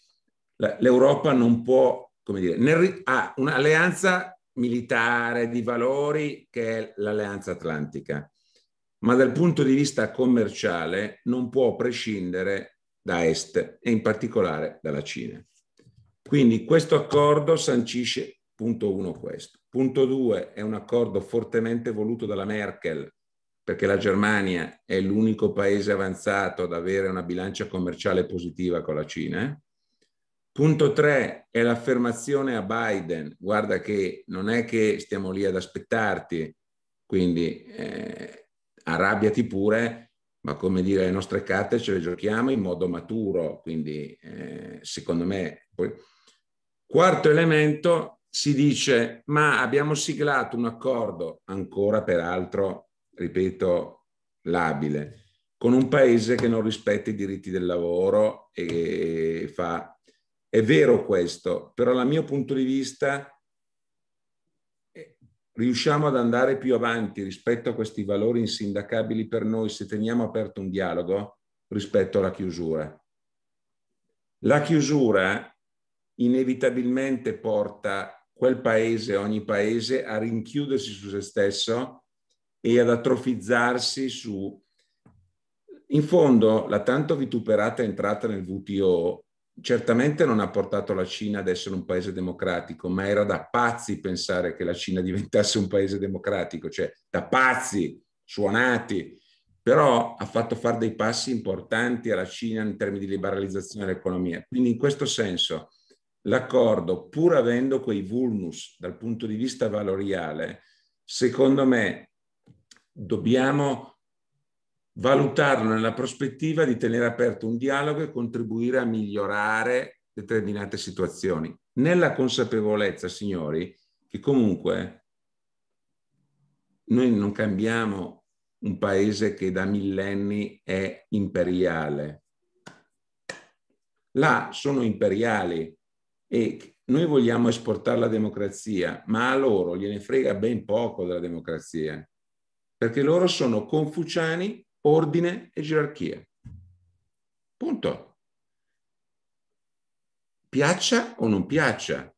l'Europa non può, come dire, ha un'alleanza militare, di valori che è l'Alleanza Atlantica, ma dal punto di vista commerciale non può prescindere da Est e in particolare dalla Cina. Quindi questo accordo sancisce punto uno, questo. Punto due, è un accordo fortemente voluto dalla Merkel perché la Germania è l'unico paese avanzato ad avere una bilancia commerciale positiva con la Cina eh. Punto 3 è l'affermazione a Biden, guarda che non è che stiamo lì ad aspettarti, quindi eh, arrabbiati pure, ma come dire, le nostre carte ce le giochiamo in modo maturo, quindi eh, secondo me... Poi... Quarto elemento, si dice, ma abbiamo siglato un accordo, ancora peraltro, ripeto, labile, con un paese che non rispetta i diritti del lavoro e fa è vero questo, però dal mio punto di vista eh, riusciamo ad andare più avanti rispetto a questi valori insindacabili per noi se teniamo aperto un dialogo rispetto alla chiusura. La chiusura inevitabilmente porta quel paese, ogni paese, a rinchiudersi su se stesso e ad atrofizzarsi su... In fondo, la tanto vituperata entrata nel WTO certamente non ha portato la Cina ad essere un paese democratico, ma era da pazzi pensare che la Cina diventasse un paese democratico, cioè da pazzi, suonati, però ha fatto fare dei passi importanti alla Cina in termini di liberalizzazione dell'economia. Quindi in questo senso l'accordo, pur avendo quei vulnus dal punto di vista valoriale, secondo me dobbiamo valutarlo nella prospettiva di tenere aperto un dialogo e contribuire a migliorare determinate situazioni, nella consapevolezza, signori, che comunque noi non cambiamo un paese che da millenni è imperiale. Là sono imperiali e noi vogliamo esportare la democrazia, ma a loro gliene frega ben poco della democrazia, perché loro sono confuciani ordine e gerarchia. Punto. Piaccia o non piaccia.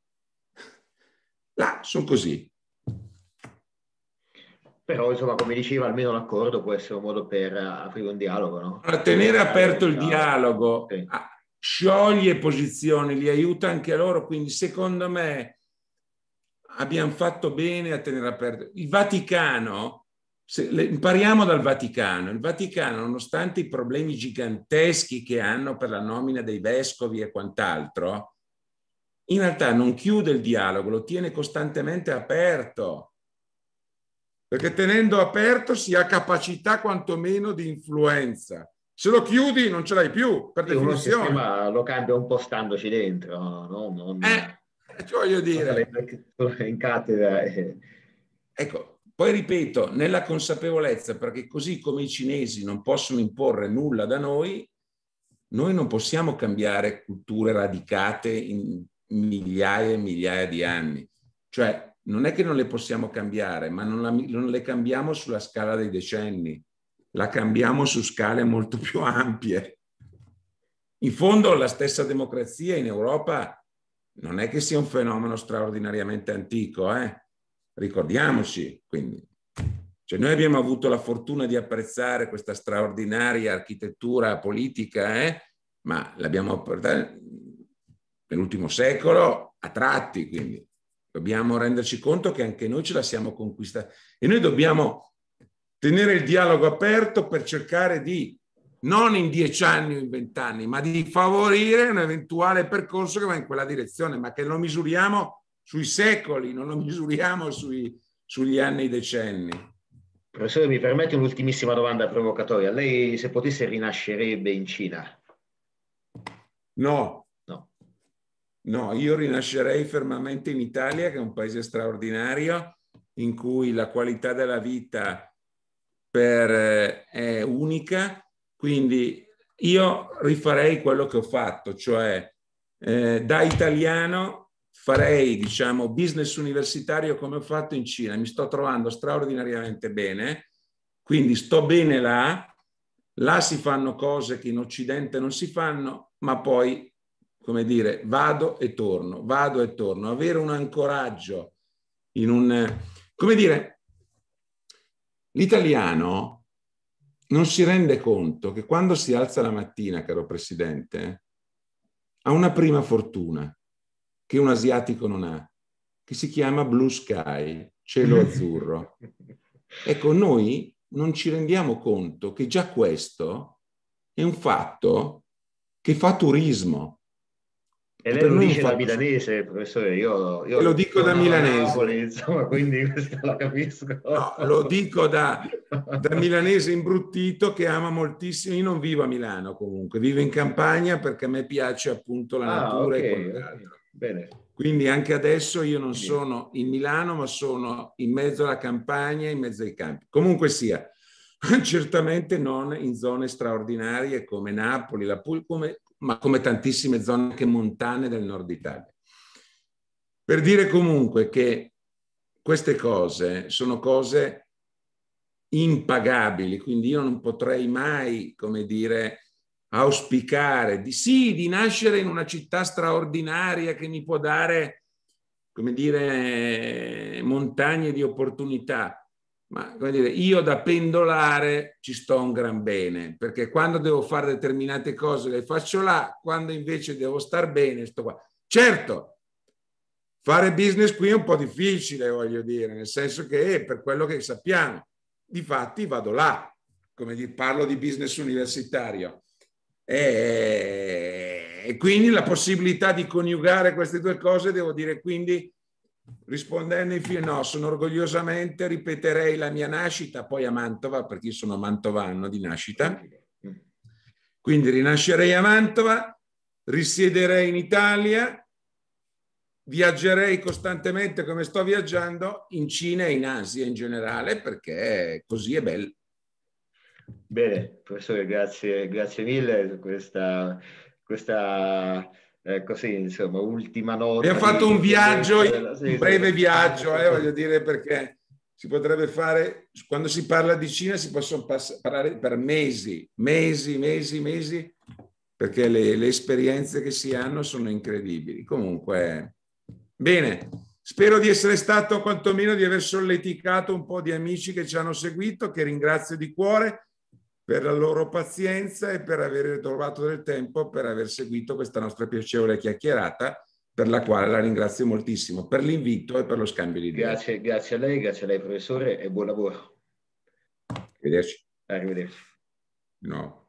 Là sono così. Però, insomma, come diceva, almeno l'accordo può essere un modo per eh, aprire un dialogo, no? Allora, tenere aperto il dialogo sì. Ah, scioglie posizioni, li aiuta anche a loro, quindi secondo me abbiamo fatto bene a tenere aperto. Il Vaticano le, impariamo dal Vaticano. Il Vaticano, nonostante i problemi giganteschi che hanno per la nomina dei vescovi e quant'altro, in realtà non chiude il dialogo, lo tiene costantemente aperto. Perché tenendo aperto si ha capacità quantomeno di influenza. Se lo chiudi non ce l'hai più, per sì, definizione. Ma lo cambia un po' standoci dentro. No? Non, eh, voglio dire. In cattedra. Ecco, poi ripeto, nella consapevolezza, perché così come i cinesi non possono imporre nulla da noi, noi non possiamo cambiare culture radicate in migliaia e migliaia di anni. Cioè, non è che non le possiamo cambiare, ma non, la, non le cambiamo sulla scala dei decenni, la cambiamo su scale molto più ampie. In fondo la stessa democrazia in Europa non è che sia un fenomeno straordinariamente antico, eh? Ricordiamoci, quindi, cioè noi abbiamo avuto la fortuna di apprezzare questa straordinaria architettura politica, eh? ma l'abbiamo apprezzata nell'ultimo secolo a tratti, quindi dobbiamo renderci conto che anche noi ce la siamo conquistata e noi dobbiamo tenere il dialogo aperto per cercare di, non in dieci anni o in vent'anni, ma di favorire un eventuale percorso che va in quella direzione, ma che lo misuriamo sui secoli, non lo misuriamo sui, sugli anni decenni. Professore, mi permette un'ultimissima domanda provocatoria. Lei, se potesse, rinascerebbe in Cina? No. No. No, io rinascerei fermamente in Italia, che è un paese straordinario, in cui la qualità della vita per, eh, è unica. Quindi io rifarei quello che ho fatto, cioè eh, da italiano farei diciamo, business universitario come ho fatto in Cina, mi sto trovando straordinariamente bene, quindi sto bene là, là si fanno cose che in Occidente non si fanno, ma poi, come dire, vado e torno, vado e torno, avere un ancoraggio in un... come dire, l'italiano non si rende conto che quando si alza la mattina, caro Presidente, ha una prima fortuna che un asiatico non ha, che si chiama Blue Sky, cielo azzurro. Ecco, noi non ci rendiamo conto che già questo è un fatto che fa turismo. E lei lo dice da milanese, professore, io, io lo dico da milanese. Napoli, insomma, quindi lo capisco. No, lo dico da, da milanese imbruttito che ama moltissimo. Io non vivo a Milano comunque, vivo in campagna perché a me piace appunto la ah, natura ah, okay, e quant'altro. Okay. Bene. Quindi anche adesso io non Bene. sono in Milano, ma sono in mezzo alla campagna, in mezzo ai campi. Comunque sia, certamente non in zone straordinarie come Napoli, la Puglia, ma come tantissime zone anche montane del nord Italia. Per dire comunque che queste cose sono cose impagabili, quindi io non potrei mai, come dire, auspicare di sì, di nascere in una città straordinaria che mi può dare, come dire, montagne di opportunità. Ma come dire, io da pendolare ci sto un gran bene, perché quando devo fare determinate cose le faccio là, quando invece devo star bene sto qua. Certo, fare business qui è un po' difficile, voglio dire, nel senso che per quello che sappiamo, di fatti vado là, come dire, parlo di business universitario e quindi la possibilità di coniugare queste due cose, devo dire quindi, rispondendo infine, no, sono orgogliosamente, ripeterei la mia nascita, poi a Mantova, perché io sono mantovano di nascita. Quindi rinascerei a Mantova, risiederei in Italia, viaggerei costantemente come sto viaggiando in Cina e in Asia in generale, perché così è bello. Bene, professore, grazie, grazie mille per questa, questa eh, così, insomma, ultima nota. Abbiamo fatto un viaggio, della... sì, un breve sì, viaggio, eh, voglio dire, perché si potrebbe fare, quando si parla di Cina si possono pass- parlare per mesi, mesi, mesi, mesi, perché le, le, esperienze che si hanno sono incredibili. Comunque, bene, spero di essere stato quantomeno di aver solleticato un po' di amici che ci hanno seguito, che ringrazio di cuore per la loro pazienza e per aver trovato del tempo per aver seguito questa nostra piacevole chiacchierata per la quale la ringrazio moltissimo per l'invito e per lo scambio di idee. Grazie, grazie a lei, grazie a lei professore e buon lavoro. Arrivederci. Arrivederci. No.